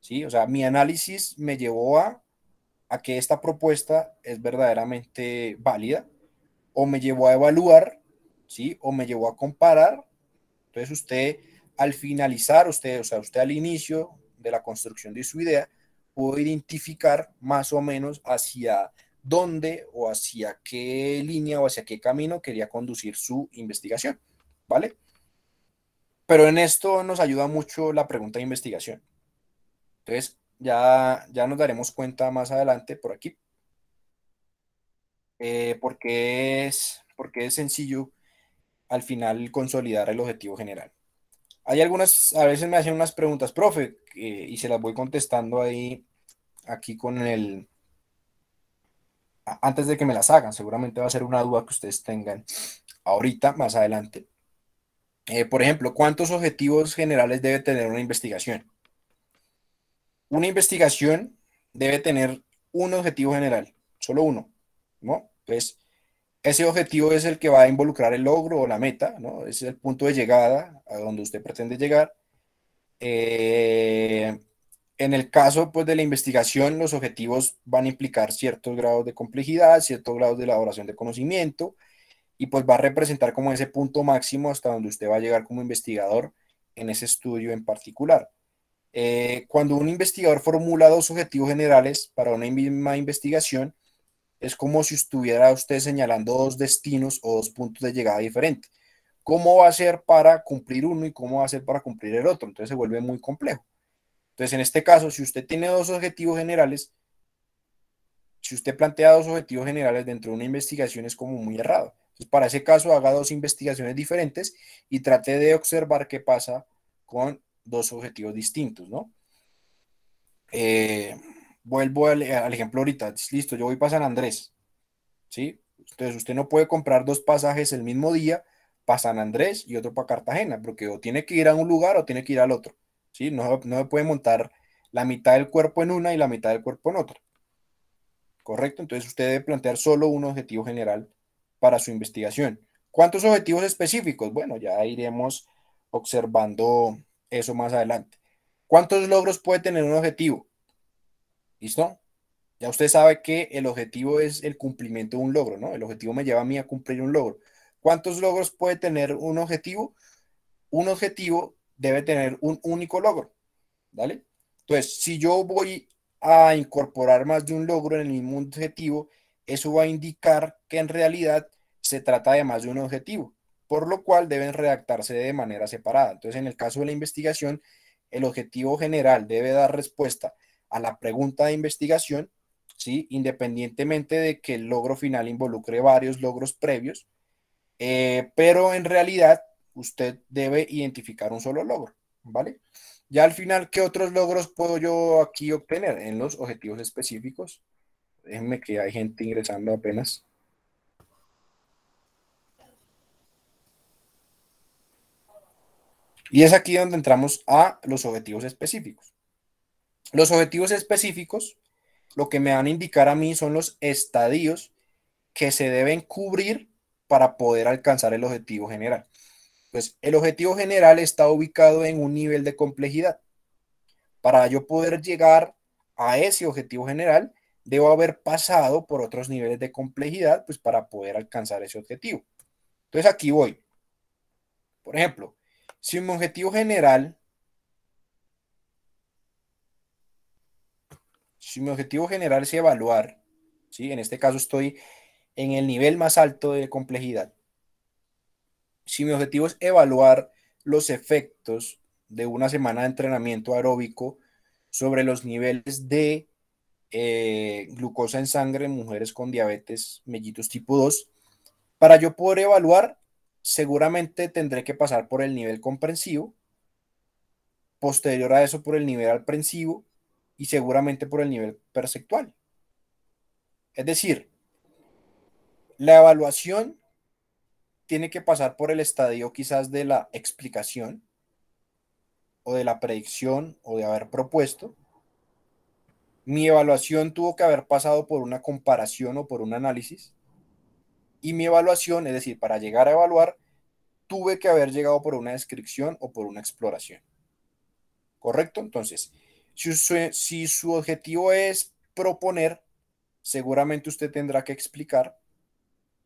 ¿sí? O sea, mi análisis me llevó a, que esta propuesta es verdaderamente válida o me llevó a evaluar, ¿sí? O me llevó a comparar. Entonces usted al finalizar, usted, o sea, usted al inicio de la construcción de su idea, pudo identificar más o menos hacia dónde o hacia qué línea o hacia qué camino quería conducir su investigación, ¿vale? Pero en esto nos ayuda mucho la pregunta de investigación. Entonces, ya, ya nos daremos cuenta más adelante por aquí. Eh, porque, es, porque es sencillo al final consolidar el objetivo general. Hay algunas, a veces me hacen unas preguntas, profe, y se las voy contestando ahí, aquí con el, antes de que me las hagan, seguramente va a ser una duda que ustedes tengan ahorita, más adelante. Eh, por ejemplo, ¿cuántos objetivos generales debe tener una investigación? Una investigación debe tener un objetivo general, solo uno, ¿no? Pues ese objetivo es el que va a involucrar el logro o la meta, ¿no? Ese es el punto de llegada a donde usted pretende llegar. Eh, en el caso pues, de la investigación, los objetivos van a implicar ciertos grados de complejidad, ciertos grados de elaboración de conocimiento, y pues va a representar como ese punto máximo hasta donde usted va a llegar como investigador en ese estudio en particular. Eh, cuando un investigador formula dos objetivos generales para una misma investigación, es como si estuviera usted señalando dos destinos o dos puntos de llegada diferentes. ¿Cómo va a ser para cumplir uno y cómo va a ser para cumplir el otro? Entonces se vuelve muy complejo. Entonces, en este caso, si usted tiene dos objetivos generales, si usted plantea dos objetivos generales dentro de una investigación es como muy errado. Entonces, para ese caso, haga dos investigaciones diferentes y trate de observar qué pasa con dos objetivos distintos, ¿no? Eh, vuelvo al, ejemplo ahorita, listo, yo voy para San Andrés, ¿sí? Entonces usted no puede comprar dos pasajes el mismo día para San Andrés y otro para Cartagena, porque o tiene que ir a un lugar o tiene que ir al otro, ¿sí? No, no puede montar la mitad del cuerpo en una y la mitad del cuerpo en otra. ¿Correcto? Entonces usted debe plantear solo un objetivo general para su investigación. ¿Cuántos objetivos específicos? Bueno, ya iremos observando eso más adelante. ¿Cuántos logros puede tener un objetivo? ¿Listo? Ya usted sabe que el objetivo es el cumplimiento de un logro, ¿no? El objetivo me lleva a mí a cumplir un logro. ¿Cuántos logros puede tener un objetivo? Un objetivo debe tener un único logro, ¿vale? Entonces, si yo voy a incorporar más de un logro en el mismo objetivo, eso va a indicar que en realidad se trata de más de un objetivo por lo cual deben redactarse de manera separada. Entonces, en el caso de la investigación, el objetivo general debe dar respuesta a la pregunta de investigación, ¿sí? independientemente de que el logro final involucre varios logros previos, eh, pero en realidad usted debe identificar un solo logro, ¿vale? Ya al final, ¿qué otros logros puedo yo aquí obtener en los objetivos específicos? Déjenme que hay gente ingresando apenas. Y es aquí donde entramos a los objetivos específicos. Los objetivos específicos lo que me van a indicar a mí son los estadios que se deben cubrir para poder alcanzar el objetivo general. Pues el objetivo general está ubicado en un nivel de complejidad. Para yo poder llegar a ese objetivo general, debo haber pasado por otros niveles de complejidad, pues para poder alcanzar ese objetivo. Entonces aquí voy. Por ejemplo, si mi objetivo general, si mi objetivo general es evaluar, ¿sí? en este caso estoy en el nivel más alto de complejidad. Si mi objetivo es evaluar los efectos de una semana de entrenamiento aeróbico sobre los niveles de eh, glucosa en sangre en mujeres con diabetes mellitus tipo 2, para yo poder evaluar seguramente tendré que pasar por el nivel comprensivo, posterior a eso por el nivel aprensivo y seguramente por el nivel perceptual. Es decir, la evaluación tiene que pasar por el estadio quizás de la explicación o de la predicción o de haber propuesto. Mi evaluación tuvo que haber pasado por una comparación o por un análisis y mi evaluación, es decir, para llegar a evaluar, tuve que haber llegado por una descripción o por una exploración. ¿Correcto? Entonces, si su, si su objetivo es proponer, seguramente usted tendrá que explicar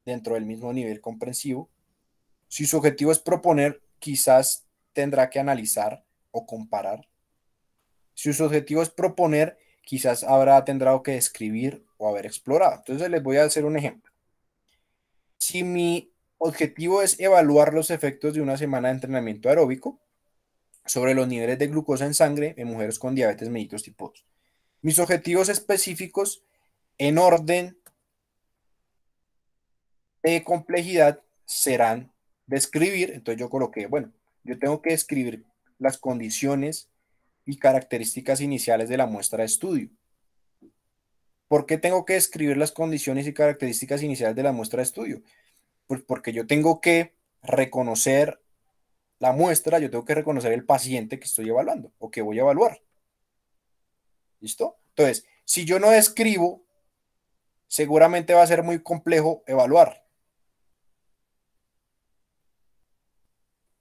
dentro del mismo nivel comprensivo. Si su objetivo es proponer, quizás tendrá que analizar o comparar. Si su objetivo es proponer, quizás habrá tendrá que describir o haber explorado. Entonces les voy a hacer un ejemplo si mi objetivo es evaluar los efectos de una semana de entrenamiento aeróbico sobre los niveles de glucosa en sangre en mujeres con diabetes mellitus tipo 2. Mis objetivos específicos en orden de complejidad serán describir, entonces yo coloqué, bueno, yo tengo que describir las condiciones y características iniciales de la muestra de estudio ¿Por qué tengo que describir las condiciones y características iniciales de la muestra de estudio? Pues porque yo tengo que reconocer la muestra, yo tengo que reconocer el paciente que estoy evaluando o que voy a evaluar. ¿Listo? Entonces, si yo no escribo, seguramente va a ser muy complejo evaluar.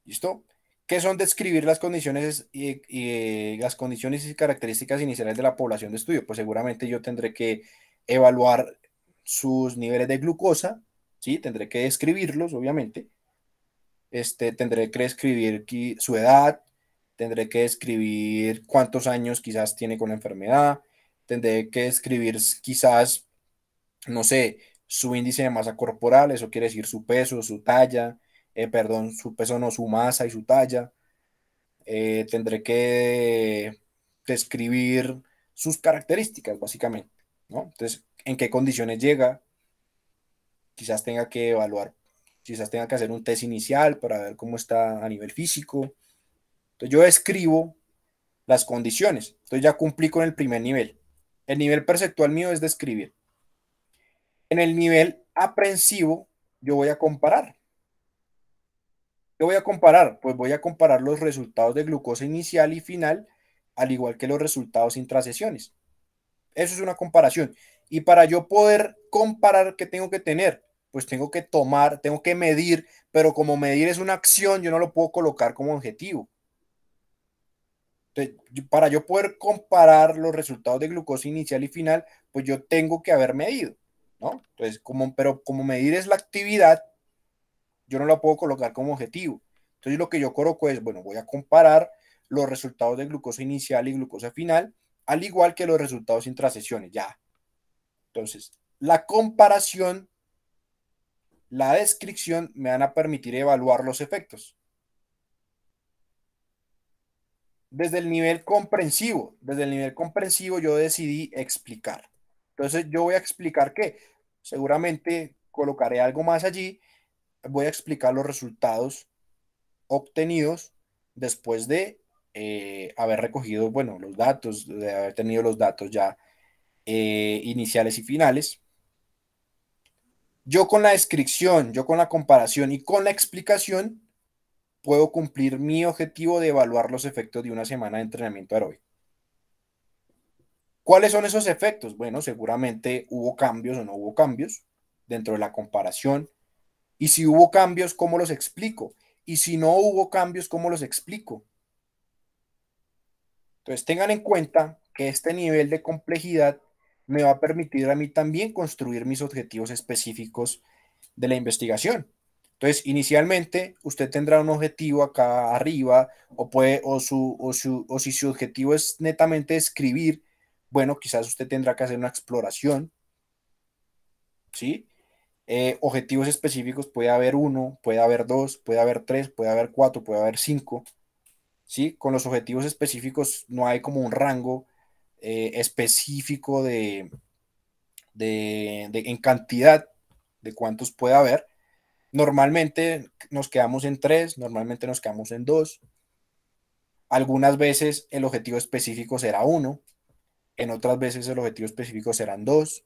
¿Listo? que son describir las condiciones y, las condiciones y características iniciales de la población de estudio. Pues seguramente yo tendré que evaluar sus niveles de glucosa, ¿sí? tendré que describirlos, obviamente. Este, tendré que describir su edad, tendré que describir cuántos años quizás tiene con la enfermedad, tendré que describir quizás, no sé, su índice de masa corporal, eso quiere decir su peso, su talla, eh, perdón, su peso no, su masa y su talla. Eh, tendré que describir sus características, básicamente, ¿no? Entonces, en qué condiciones llega, quizás tenga que evaluar, quizás tenga que hacer un test inicial para ver cómo está a nivel físico. Entonces, yo escribo las condiciones, entonces ya cumplí con el primer nivel. El nivel perceptual mío es describir. En el nivel aprensivo, yo voy a comparar. ¿Qué voy a comparar? Pues voy a comparar los resultados de glucosa inicial y final, al igual que los resultados intrasesiones. Eso es una comparación. Y para yo poder comparar, ¿qué tengo que tener? Pues tengo que tomar, tengo que medir, pero como medir es una acción, yo no lo puedo colocar como objetivo. para yo poder comparar los resultados de glucosa inicial y final, pues yo tengo que haber medido, ¿no? Entonces, como, pero como medir es la actividad, yo no la puedo colocar como objetivo. Entonces lo que yo coloco es, bueno, voy a comparar los resultados de glucosa inicial y glucosa final, al igual que los resultados intrasesiones, ya. Entonces, la comparación, la descripción me van a permitir evaluar los efectos. Desde el nivel comprensivo, desde el nivel comprensivo yo decidí explicar. Entonces yo voy a explicar qué seguramente colocaré algo más allí voy a explicar los resultados obtenidos después de eh, haber recogido, bueno, los datos, de haber tenido los datos ya eh, iniciales y finales. Yo con la descripción, yo con la comparación y con la explicación puedo cumplir mi objetivo de evaluar los efectos de una semana de entrenamiento aeróbico. ¿Cuáles son esos efectos? Bueno, seguramente hubo cambios o no hubo cambios dentro de la comparación, y si hubo cambios, ¿cómo los explico? Y si no hubo cambios, ¿cómo los explico? Entonces tengan en cuenta que este nivel de complejidad me va a permitir a mí también construir mis objetivos específicos de la investigación. Entonces, inicialmente, usted tendrá un objetivo acá arriba, o, puede, o, su, o, si su objetivo es netamente escribir, bueno, quizás usted tendrá que hacer una exploración, ¿sí? Eh, objetivos específicos, puede haber uno, puede haber dos, puede haber tres, puede haber cuatro, puede haber cinco. ¿sí? Con los objetivos específicos no hay como un rango eh, específico de, de, de, en cantidad de cuántos puede haber. Normalmente nos quedamos en tres, normalmente nos quedamos en dos. Algunas veces el objetivo específico será uno, en otras veces el objetivo específico serán dos,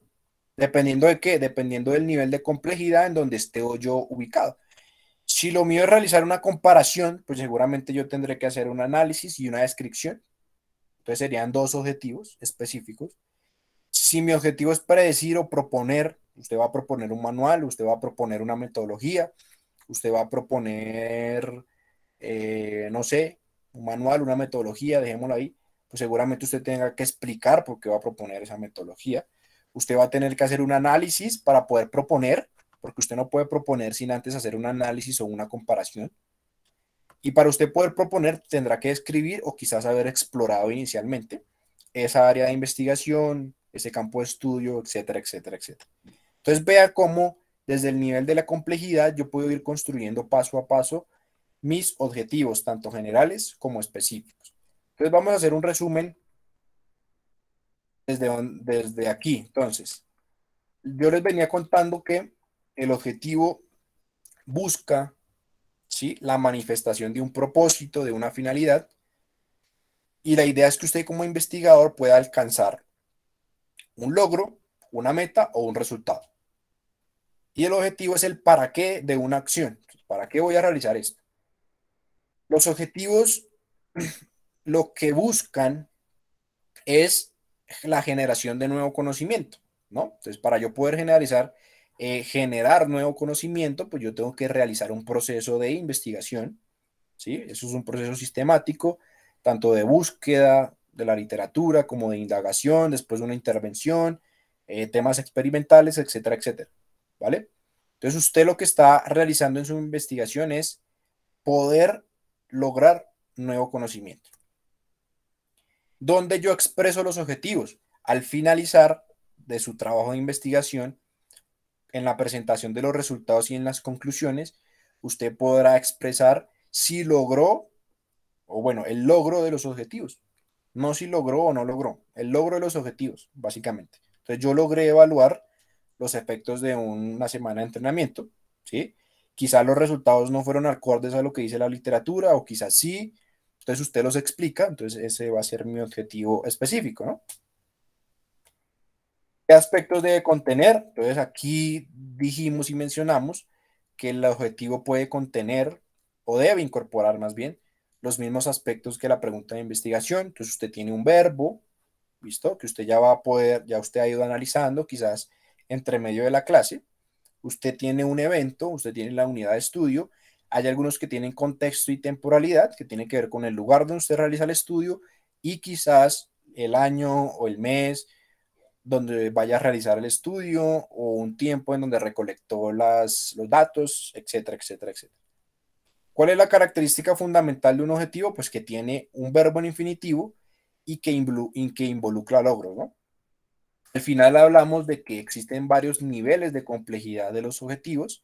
Dependiendo de qué, dependiendo del nivel de complejidad en donde esté yo ubicado. Si lo mío es realizar una comparación, pues seguramente yo tendré que hacer un análisis y una descripción. Entonces serían dos objetivos específicos. Si mi objetivo es predecir o proponer, usted va a proponer un manual, usted va a proponer una metodología, usted va a proponer, eh, no sé, un manual, una metodología, dejémoslo ahí, pues seguramente usted tenga que explicar por qué va a proponer esa metodología usted va a tener que hacer un análisis para poder proponer, porque usted no puede proponer sin antes hacer un análisis o una comparación. Y para usted poder proponer, tendrá que escribir o quizás haber explorado inicialmente esa área de investigación, ese campo de estudio, etcétera, etcétera, etcétera. Entonces vea cómo desde el nivel de la complejidad yo puedo ir construyendo paso a paso mis objetivos, tanto generales como específicos. Entonces vamos a hacer un resumen desde, aquí. Entonces, yo les venía contando que el objetivo busca la manifestación de un propósito, de una finalidad, y la idea es que usted como investigador pueda alcanzar un logro, una meta o un resultado. Y el objetivo es el para qué de una acción. ¿Para qué voy a realizar esto? Los objetivos lo que buscan es la generación de nuevo conocimiento, ¿no? Entonces, para yo poder generalizar, eh, generar nuevo conocimiento, pues yo tengo que realizar un proceso de investigación, ¿sí? Eso es un proceso sistemático, tanto de búsqueda de la literatura como de indagación, después de una intervención, eh, temas experimentales, etcétera, etcétera, ¿vale? Entonces, usted lo que está realizando en su investigación es poder lograr nuevo conocimiento donde yo expreso los objetivos al finalizar de su trabajo de investigación, en la presentación de los resultados y en las conclusiones, usted podrá expresar si logró, o bueno, el logro de los objetivos. No si logró o no logró, el logro de los objetivos, básicamente. Entonces yo logré evaluar los efectos de una semana de entrenamiento, ¿sí? Quizás los resultados no fueron acordes a lo que dice la literatura, o quizás sí, entonces usted los explica, entonces ese va a ser mi objetivo específico, ¿no? ¿Qué aspectos debe contener? Entonces aquí dijimos y mencionamos que el objetivo puede contener o debe incorporar más bien los mismos aspectos que la pregunta de investigación. Entonces usted tiene un verbo, ¿visto? Que usted ya va a poder, ya usted ha ido analizando quizás entre medio de la clase. Usted tiene un evento, usted tiene la unidad de estudio hay algunos que tienen contexto y temporalidad, que tiene que ver con el lugar donde usted realiza el estudio y quizás el año o el mes donde vaya a realizar el estudio o un tiempo en donde recolectó las, los datos, etcétera, etcétera, etcétera. ¿Cuál es la característica fundamental de un objetivo? Pues que tiene un verbo en infinitivo y que, involucra logros, ¿no? Al final hablamos de que existen varios niveles de complejidad de los objetivos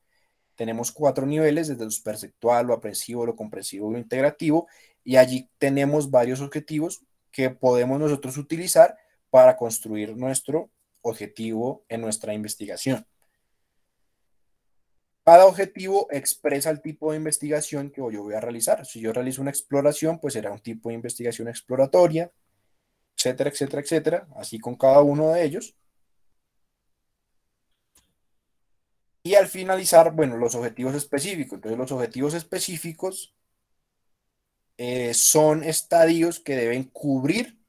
tenemos cuatro niveles, desde lo perceptual, lo aprensivo, lo comprensivo lo integrativo, y allí tenemos varios objetivos que podemos nosotros utilizar para construir nuestro objetivo en nuestra investigación. Cada objetivo expresa el tipo de investigación que yo voy a realizar. Si yo realizo una exploración, pues será un tipo de investigación exploratoria, etcétera, etcétera, etcétera, así con cada uno de ellos. Y al finalizar, bueno, los objetivos específicos. Entonces, los objetivos específicos eh, son estadios que deben cubrir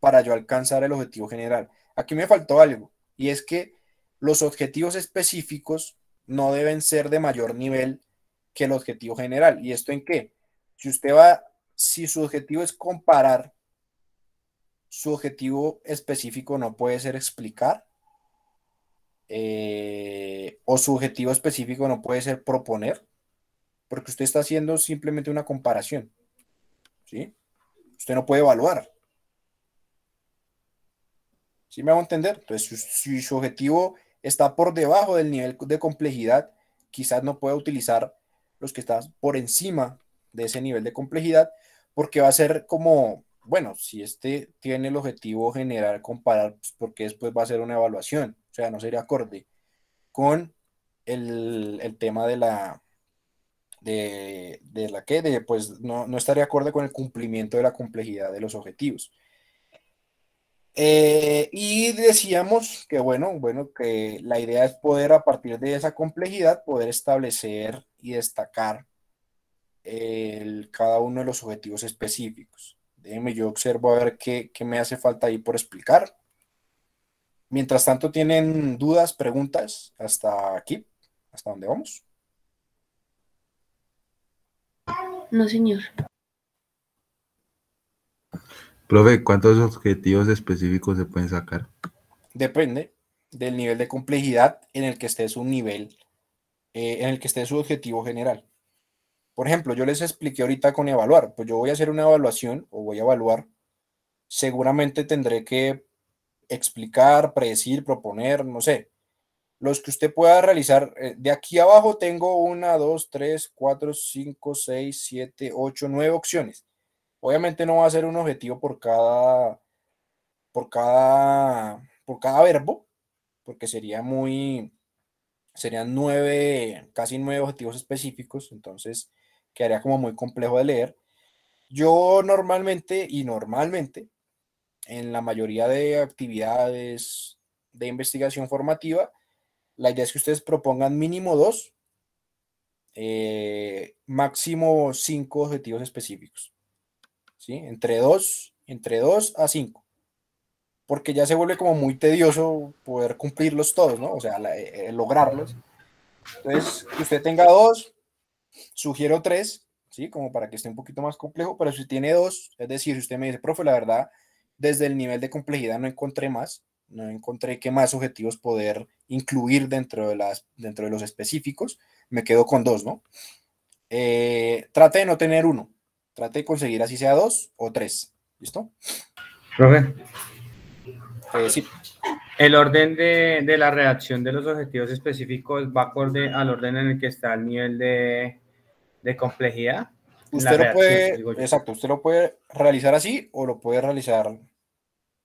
para yo alcanzar el objetivo general. Aquí me faltó algo, y es que los objetivos específicos no deben ser de mayor nivel que el objetivo general. ¿Y esto en qué? Si usted va, si su objetivo es comparar, su objetivo específico no puede ser explicar eh, o su objetivo específico no puede ser proponer, porque usted está haciendo simplemente una comparación. ¿Sí? Usted no puede evaluar. ¿Sí me a entender? Entonces, si su objetivo está por debajo del nivel de complejidad, quizás no pueda utilizar los que están por encima de ese nivel de complejidad, porque va a ser como, bueno, si este tiene el objetivo general comparar, pues, porque después va a ser una evaluación no sería acorde con el, tema de la, de, la que, de, pues no, estaría acorde con el cumplimiento de la complejidad de los objetivos. Eh, y decíamos que, bueno, bueno, que la idea es poder a partir de esa complejidad poder establecer y destacar cada uno de los objetivos específicos. Déjenme, yo observo a ver qué, qué me hace falta ahí por explicar. Mientras tanto, ¿tienen dudas, preguntas hasta aquí? ¿Hasta dónde vamos? No, señor. Profe, ¿cuántos objetivos específicos se pueden sacar? Depende del nivel de complejidad en el que esté su nivel, eh, en el que esté su objetivo general. Por ejemplo, yo les expliqué ahorita con evaluar, pues yo voy a hacer una evaluación o voy a evaluar, seguramente tendré que explicar, predecir, proponer, no sé. Los que usted pueda realizar. Eh, de aquí abajo tengo una, dos, tres, cuatro, cinco, seis, siete, ocho, nueve opciones. Obviamente no va a ser un objetivo por cada, por cada, por cada verbo, porque sería muy, serían nueve, casi nueve objetivos específicos, entonces quedaría como muy complejo de leer. Yo normalmente y normalmente en la mayoría de actividades de investigación formativa, la idea es que ustedes propongan mínimo dos, eh, máximo cinco objetivos específicos. ¿sí? Entre dos, entre dos a cinco. Porque ya se vuelve como muy tedioso poder cumplirlos todos, ¿no? O sea, eh, eh, lograrlos. Entonces, que usted tenga dos, sugiero tres, ¿sí? Como para que esté un poquito más complejo, pero si tiene dos, es decir, si usted me dice, profe, la verdad, desde el nivel de complejidad no encontré más, no encontré qué más objetivos poder incluir dentro de, las, dentro de los específicos, me quedo con dos, ¿no? Eh, trate de no tener uno, trate de conseguir así sea dos o tres, ¿listo? Profe. Eh, sí. El orden de, la redacción de los objetivos específicos va acorde al orden en el que está el nivel de, de complejidad. Usted lo, puede, exacto, usted lo puede realizar así o lo puede realizar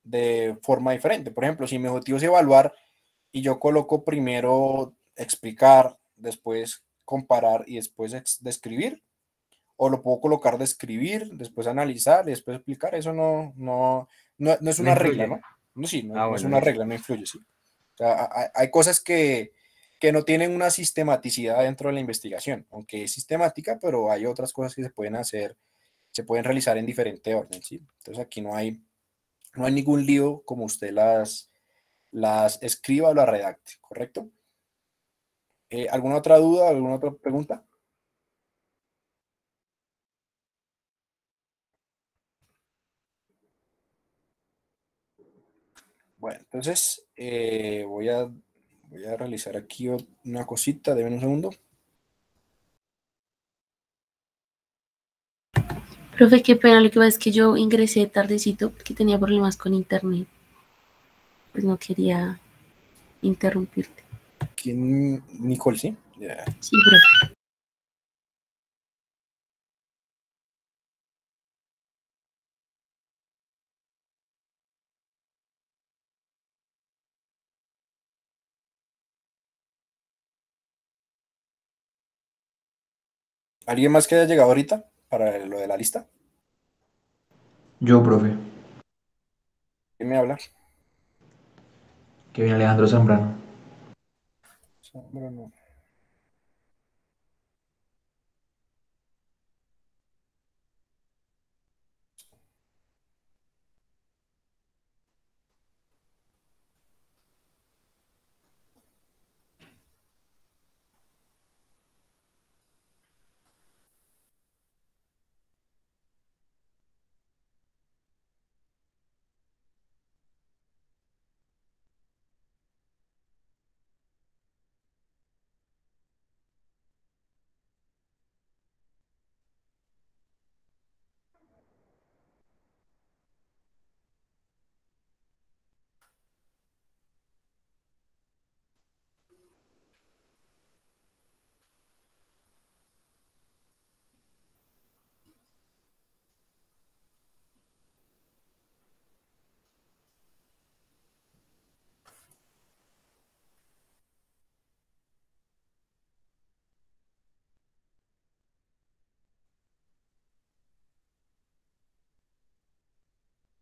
de forma diferente. Por ejemplo, si mi objetivo es evaluar y yo coloco primero explicar, después comparar y después describir, o lo puedo colocar describir, después analizar y después explicar, eso no, no, no, es una regla, ¿no? No, sí, no, ah, es una regla, no influye, sí. O sea, hay, hay cosas que, que no tienen una sistematicidad dentro de la investigación, aunque es sistemática, pero hay otras cosas que se pueden hacer, se pueden realizar en diferente orden, ¿sí? Entonces aquí no hay, no hay ningún lío como usted las, las escriba o las redacte, ¿correcto? Eh, ¿Alguna otra duda, alguna otra pregunta? Bueno, entonces eh, voy, a, voy a realizar aquí una cosita, déjenme un segundo. Profe, qué pena, lo que pasa es que yo ingresé tardecito porque tenía problemas con internet. Pues no quería interrumpirte. ¿Quién? Nicole, ¿sí? Sí, profe. ¿Alguien más que haya llegado ahorita? para lo de la lista? Yo, profe. ¿Quién me hablas? Que viene Alejandro Zambrano. Zambrano.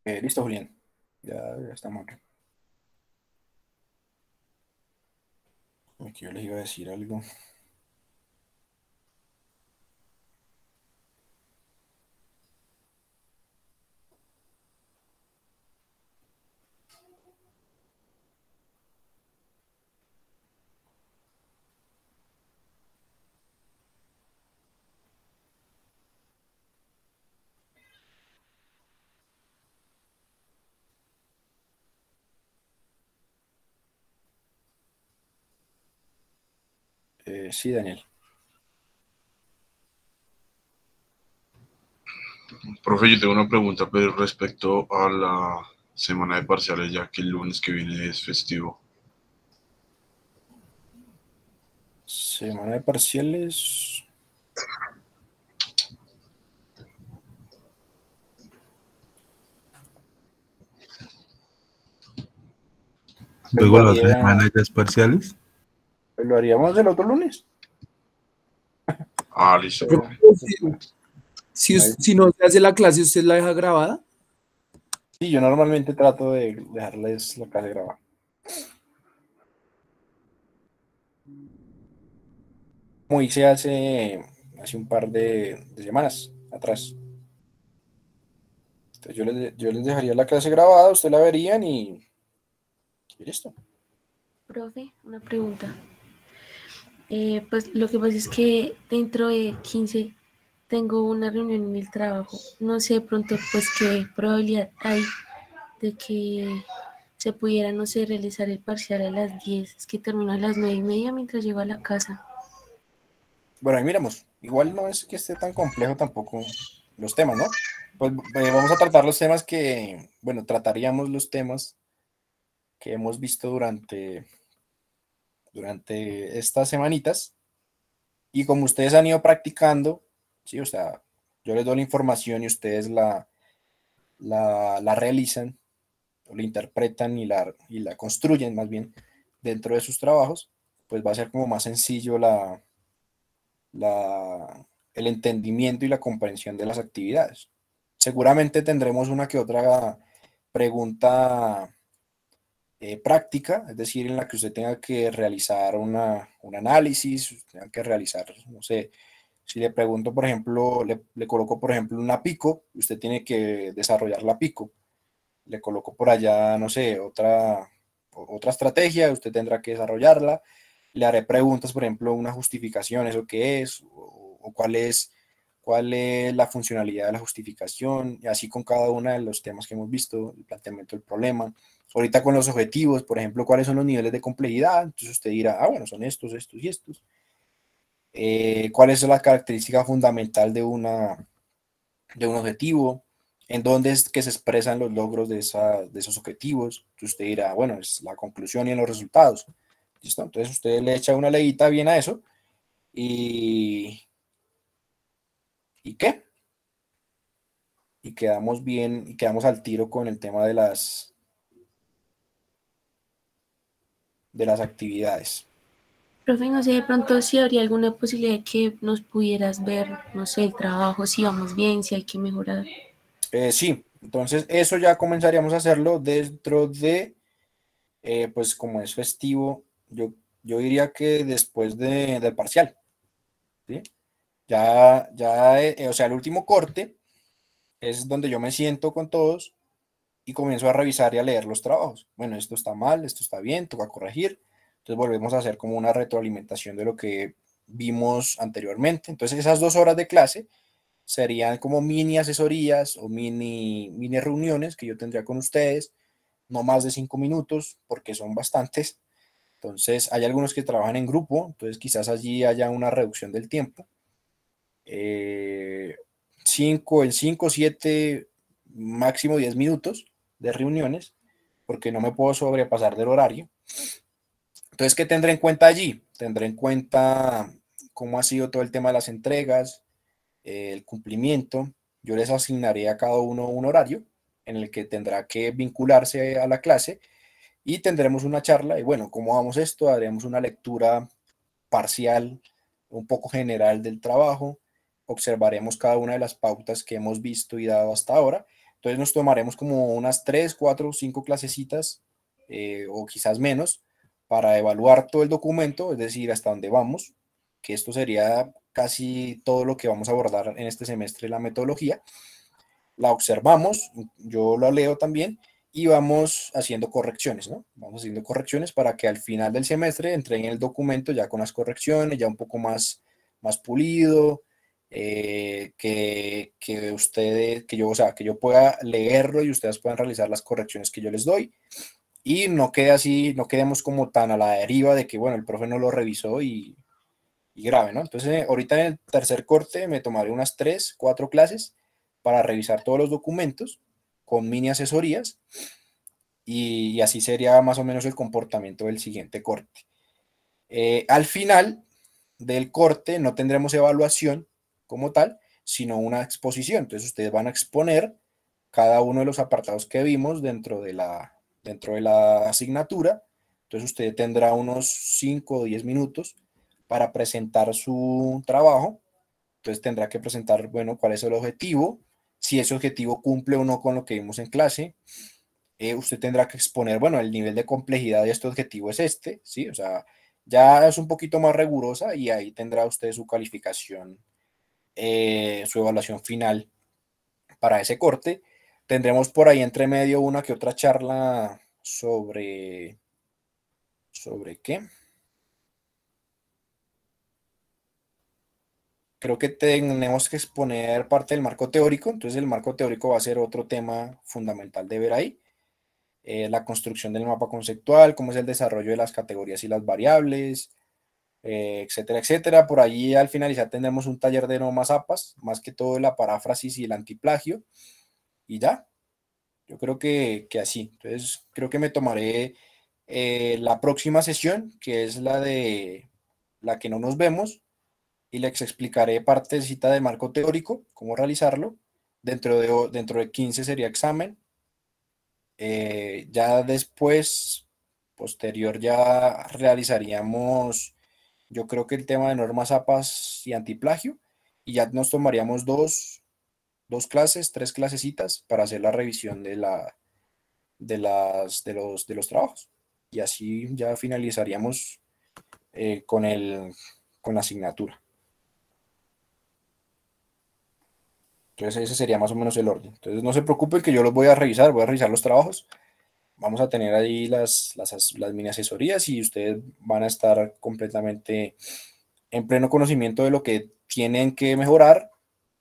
Eh, listo, Julián. Ya, estamos Aquí yo les iba a decir algo. sí, Daniel. Profe, yo tengo una pregunta pero respecto a la semana de parciales, ya que el lunes que viene es festivo. Semana de parciales. Luego las semanas parciales lo haríamos el otro lunes. Ah, listo. Eh, si, no se hace la clase, ¿usted la deja grabada? Sí, yo normalmente trato de dejarles la clase grabada. Como hice hace, hace un par de, semanas atrás. yo les, yo les dejaría la clase grabada, usted la verían y listo. Profe, una pregunta. Eh, pues lo que pasa es que dentro de 15 tengo una reunión en el trabajo. No sé de pronto pues qué probabilidad hay de que se pudiera, no sé, realizar el parcial a las 10. Es que termino a las 9 y media mientras llego a la casa. Bueno, ahí miramos. Igual no es que esté tan complejo tampoco los temas, ¿no? Pues eh, vamos a tratar los temas que, bueno, trataríamos los temas que hemos visto durante durante estas semanitas. Y como ustedes han ido practicando, ¿sí? o sea, yo les doy la información y ustedes la, la, realizan, o la interpretan y la, y la construyen más bien dentro de sus trabajos, pues va a ser como más sencillo la, el entendimiento y la comprensión de las actividades. Seguramente tendremos una que otra pregunta eh, práctica, es decir, en la que usted tenga que realizar un análisis, tenga que realizar, no sé, si le pregunto, por ejemplo, le, coloco, por ejemplo, una pico, usted tiene que desarrollar la pico. Le coloco por allá, no sé, otra, otra estrategia, usted tendrá que desarrollarla. Le haré preguntas, por ejemplo, una justificación, eso qué es, o, cuál es cuál es la funcionalidad de la justificación, y así con cada uno de los temas que hemos visto, el planteamiento del problema, Ahorita con los objetivos, por ejemplo, cuáles son los niveles de complejidad, entonces usted dirá, ah, bueno, son estos, estos y estos. Eh, ¿Cuál es la característica fundamental de, una, de un objetivo, en dónde es que se expresan los logros de, de esos objetivos. Entonces usted dirá, bueno, es la conclusión y en los resultados. Entonces usted le echa una leyita bien a eso y... ¿Y qué? Y quedamos bien, y quedamos al tiro con el tema de las, de las actividades. Profe, no sé, de pronto si habría alguna posibilidad de que nos pudieras ver, no sé, el trabajo, si vamos bien, si hay que mejorar. Eh, sí, entonces eso ya comenzaríamos a hacerlo dentro de, eh, pues como es festivo, yo, yo diría que después de, del parcial. ¿sí? Ya, ya, eh, o sea, el último corte es donde yo me siento con todos y comienzo a revisar y a leer los trabajos. Bueno, esto está mal, esto está bien, toca corregir. Entonces volvemos a hacer como una retroalimentación de lo que vimos anteriormente. Entonces esas dos horas de clase serían como mini asesorías o mini, mini reuniones que yo tendría con ustedes, no más de cinco minutos porque son bastantes. Entonces hay algunos que trabajan en grupo, entonces quizás allí haya una reducción del tiempo. 5, eh, cinco, el 5, máximo diez minutos de reuniones, porque no me puedo sobrepasar del horario. Entonces, ¿qué tendré en cuenta allí? Tendré en cuenta cómo ha sido todo el tema de las entregas, el cumplimiento. Yo les asignaré a cada uno un horario en el que tendrá que vincularse a la clase y tendremos una charla. Y bueno, ¿cómo vamos esto? Haremos una lectura parcial, un poco general del trabajo. Observaremos cada una de las pautas que hemos visto y dado hasta ahora entonces nos tomaremos como unas 3, 4, 5 clasecitas eh, o quizás menos para evaluar todo el documento, es decir, hasta dónde vamos, que esto sería casi todo lo que vamos a abordar en este semestre, la metodología. La observamos, yo la leo también y vamos haciendo correcciones, ¿no? Vamos haciendo correcciones para que al final del semestre entreguen el documento ya con las correcciones, ya un poco más, más pulido, eh, que, que, ustedes, que yo, o sea, que yo pueda leerlo y ustedes puedan realizar las correcciones que yo les doy y no quede así, no quedemos como tan a la deriva de que, bueno, el profe no lo revisó y, grave, ¿no? Entonces, eh, ahorita en el tercer corte me tomaré unas tres, cuatro clases para revisar todos los documentos con mini asesorías y, así sería más o menos el comportamiento del siguiente corte. Eh, al final del corte no tendremos evaluación, como tal, sino una exposición. Entonces ustedes van a exponer cada uno de los apartados que vimos dentro de la, dentro de la asignatura. Entonces usted tendrá unos 5 o 10 minutos para presentar su trabajo. Entonces tendrá que presentar, bueno, cuál es el objetivo, si ese objetivo cumple o no con lo que vimos en clase. Eh, usted tendrá que exponer, bueno, el nivel de complejidad de este objetivo es este, ¿sí? O sea, ya es un poquito más rigurosa y ahí tendrá usted su calificación eh, su evaluación final para ese corte. Tendremos por ahí entre medio una que otra charla sobre... ¿Sobre qué? Creo que tenemos que exponer parte del marco teórico, entonces el marco teórico va a ser otro tema fundamental de ver ahí. Eh, la construcción del mapa conceptual, cómo es el desarrollo de las categorías y las variables, eh, etcétera, etcétera. Por allí al finalizar tendremos un taller de no más APAS, más que todo la paráfrasis y el antiplagio. Y ya, yo creo que, que así. Entonces, creo que me tomaré eh, la próxima sesión, que es la de la que no nos vemos, y les explicaré partecita de marco teórico, cómo realizarlo. Dentro de, dentro de 15 sería examen. Eh, ya después, posterior, ya realizaríamos yo creo que el tema de normas APAS y antiplagio, y ya nos tomaríamos dos, dos clases, tres clasecitas para hacer la revisión de, la, de, las, de, los, de los trabajos. Y así ya finalizaríamos eh, con, el, con la asignatura. Entonces ese sería más o menos el orden. Entonces no se preocupen que yo los voy a revisar, voy a revisar los trabajos vamos a tener ahí las, las, mini asesorías y ustedes van a estar completamente en pleno conocimiento de lo que tienen que mejorar,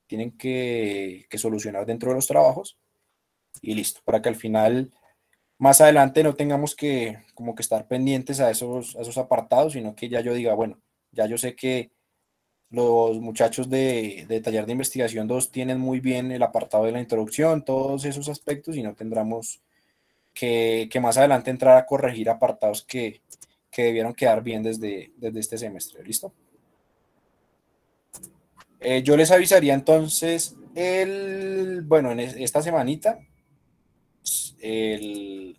tienen que, solucionar dentro de los trabajos y listo, para que al final más adelante no tengamos que como que estar pendientes a esos, a esos apartados, sino que ya yo diga, bueno, ya yo sé que los muchachos de, de, taller de investigación 2 tienen muy bien el apartado de la introducción, todos esos aspectos y no tendremos que, más adelante entrar a corregir apartados que, debieron quedar bien desde, este semestre. ¿Listo? Eh, yo les avisaría entonces el, bueno, en esta semanita el,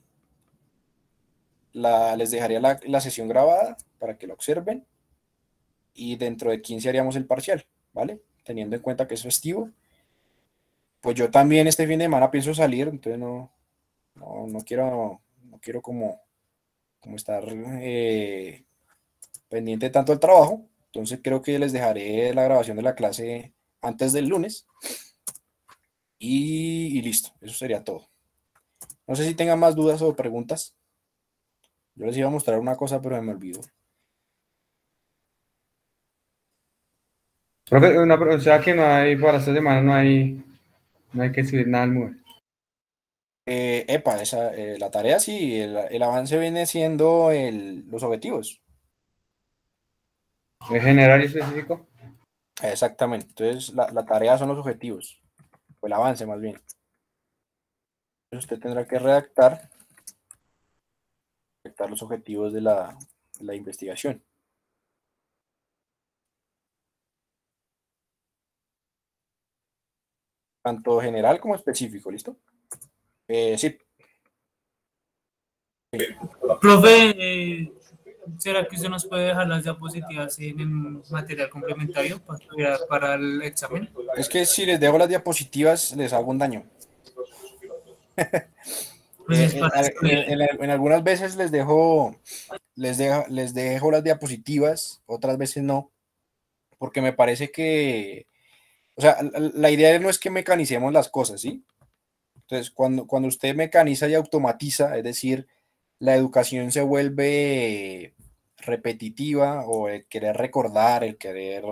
les dejaría la, la, sesión grabada para que lo observen y dentro de 15 haríamos el parcial, ¿vale? Teniendo en cuenta que es festivo. Pues yo también este fin de semana pienso salir, entonces no, no, no quiero, no quiero como, estar eh, pendiente tanto del trabajo. Entonces creo que les dejaré la grabación de la clase antes del lunes. Y, listo, eso sería todo. No sé si tengan más dudas o preguntas. Yo les iba a mostrar una cosa, pero me olvidó. una, o sea que no hay, para esta semana no hay, no hay que escribir nada al eh, epa, eh, la tarea sí, el, avance viene siendo los objetivos. ¿Es general y específico? Exactamente, entonces la, tarea son los objetivos, o el avance más bien. Entonces usted tendrá que redactar, redactar los objetivos de la investigación. Tanto general como específico, ¿listo? Eh, sí. Profe, eh, ¿será que usted nos puede dejar las diapositivas en el material complementario para, el examen? Es que si les dejo las diapositivas, les hago un daño. Pues eh, en, algunas veces les dejo, les, les dejo las diapositivas, otras veces no, porque me parece que, o sea, la idea no es que mecanicemos las cosas, ¿sí? Entonces, cuando, cuando usted mecaniza y automatiza, es decir, la educación se vuelve repetitiva o el querer recordar, el querer,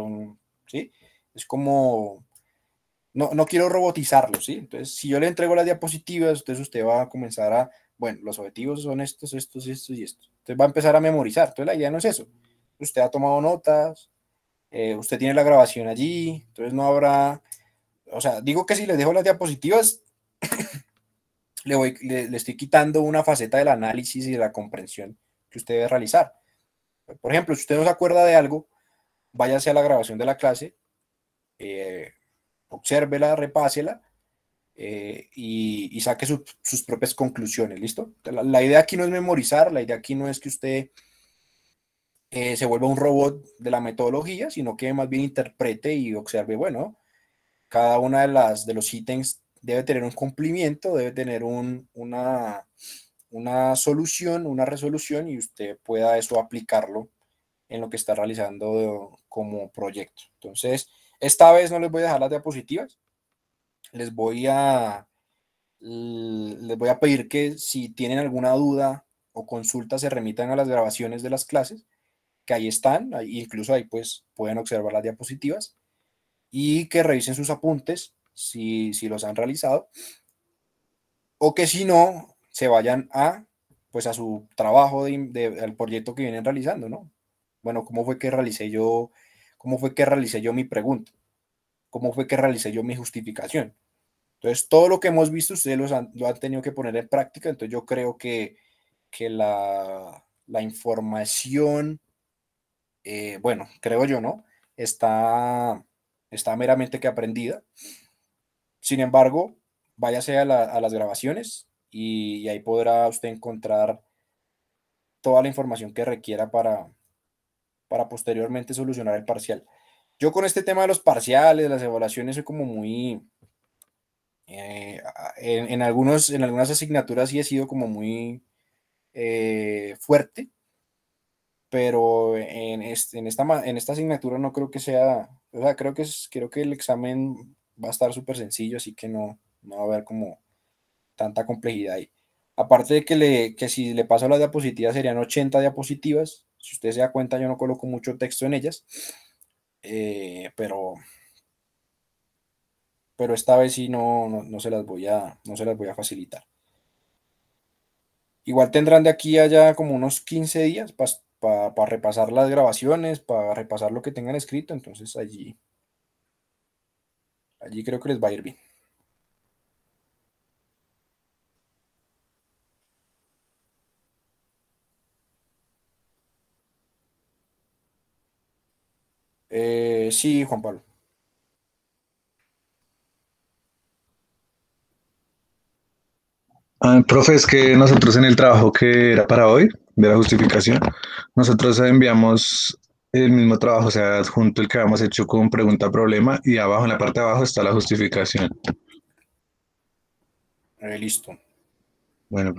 ¿sí? Es como, no, no quiero robotizarlo, ¿sí? Entonces, si yo le entrego las diapositivas, entonces usted va a comenzar a, bueno, los objetivos son estos, estos, estos y estos. Entonces va a empezar a memorizar. Entonces la idea no es eso. Usted ha tomado notas, eh, usted tiene la grabación allí, entonces no habrá, o sea, digo que si le dejo las diapositivas, le, voy, le, estoy quitando una faceta del análisis y de la comprensión que usted debe realizar. Por ejemplo, si usted no se acuerda de algo, váyase a la grabación de la clase, eh, obsérvela, repásela eh, y, saque sus propias conclusiones, ¿listo? La, idea aquí no es memorizar, la idea aquí no es que usted eh, se vuelva un robot de la metodología, sino que más bien interprete y observe, bueno, cada una de las de los ítems debe tener un cumplimiento, debe tener una, una solución, una resolución y usted pueda eso aplicarlo en lo que está realizando como proyecto. Entonces, esta vez no les voy a dejar las diapositivas, les voy a, les voy a pedir que si tienen alguna duda o consulta se remitan a las grabaciones de las clases, que ahí están, incluso ahí pues pueden observar las diapositivas y que revisen sus apuntes si, los han realizado, o que si no, se vayan a, pues a su trabajo, de, al proyecto que vienen realizando, ¿no? Bueno, ¿cómo fue que realicé yo, cómo fue que realicé yo mi pregunta? ¿Cómo fue que realicé yo mi justificación? Entonces, todo lo que hemos visto, ustedes los han, lo han tenido que poner en práctica, entonces yo creo que, la, información, eh, bueno, creo yo, ¿no? Está, está meramente que aprendida. Sin embargo, váyase a, las grabaciones y, ahí podrá usted encontrar toda la información que requiera para, para posteriormente solucionar el parcial. Yo con este tema de los parciales, las evaluaciones, soy como muy... Eh, en, algunos, en algunas asignaturas sí he sido como muy eh, fuerte, pero en, esta, en esta asignatura no creo que sea, o sea, creo que, es, creo que el examen va a estar súper sencillo, así que no, no va a haber como tanta complejidad ahí. Aparte de que, le, si le paso las diapositivas serían 80 diapositivas. Si usted se da cuenta, yo no coloco mucho texto en ellas. Eh, pero, pero esta vez sí no, no, se las voy a, no se las voy a facilitar. Igual tendrán de aquí a allá como unos 15 días para repasar las grabaciones, para repasar lo que tengan escrito. Entonces allí Allí creo que les va a ir bien. Eh, sí, Juan Pablo. Ah, profe, es que nosotros en el trabajo que era para hoy, de la justificación, nosotros enviamos el mismo trabajo, o sea, adjunto el que habíamos hecho con pregunta problema y abajo, en la parte de abajo, está la justificación. Eh, listo. Bueno,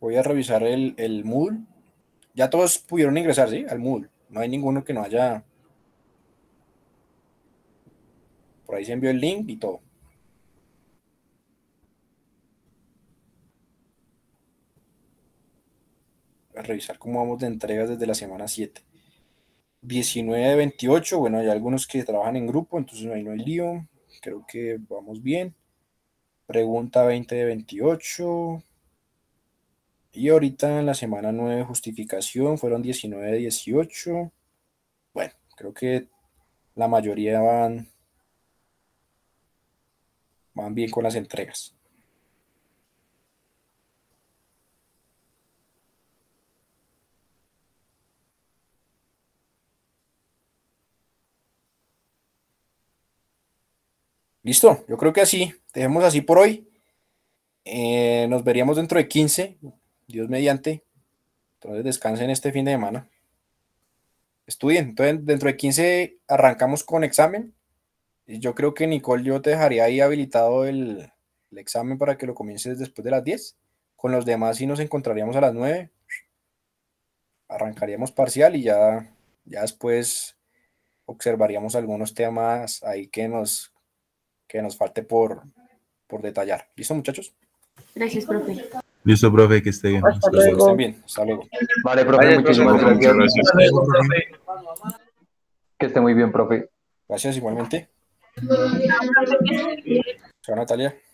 Voy a revisar el, el Moodle. Ya todos pudieron ingresar, ¿sí? Al Moodle. No hay ninguno que no haya. Por ahí se envió el link y todo. revisar cómo vamos de entregas desde la semana 7. 19 de 28, bueno, hay algunos que trabajan en grupo, entonces ahí no hay lío, creo que vamos bien. Pregunta 20 de 28. Y ahorita en la semana 9, justificación, fueron 19 de 18. Bueno, creo que la mayoría van, van bien con las entregas. Listo, yo creo que así, dejemos así por hoy. Eh, nos veríamos dentro de 15, Dios mediante. Entonces descansen este fin de semana. Estudien. Entonces dentro de 15 arrancamos con examen. Yo creo que Nicole, yo te dejaría ahí habilitado el, examen para que lo comiences después de las 10. Con los demás sí nos encontraríamos a las 9. Arrancaríamos parcial y ya, ya después observaríamos algunos temas ahí que nos que nos falte por, por detallar. ¿Listo, muchachos? Gracias, profe. Listo, profe, que esté bien. Hasta estén bien. Hasta luego. Vale, profe, muchísimas gracias. Que esté muy bien, profe. Gracias, igualmente. Chao, Natalia.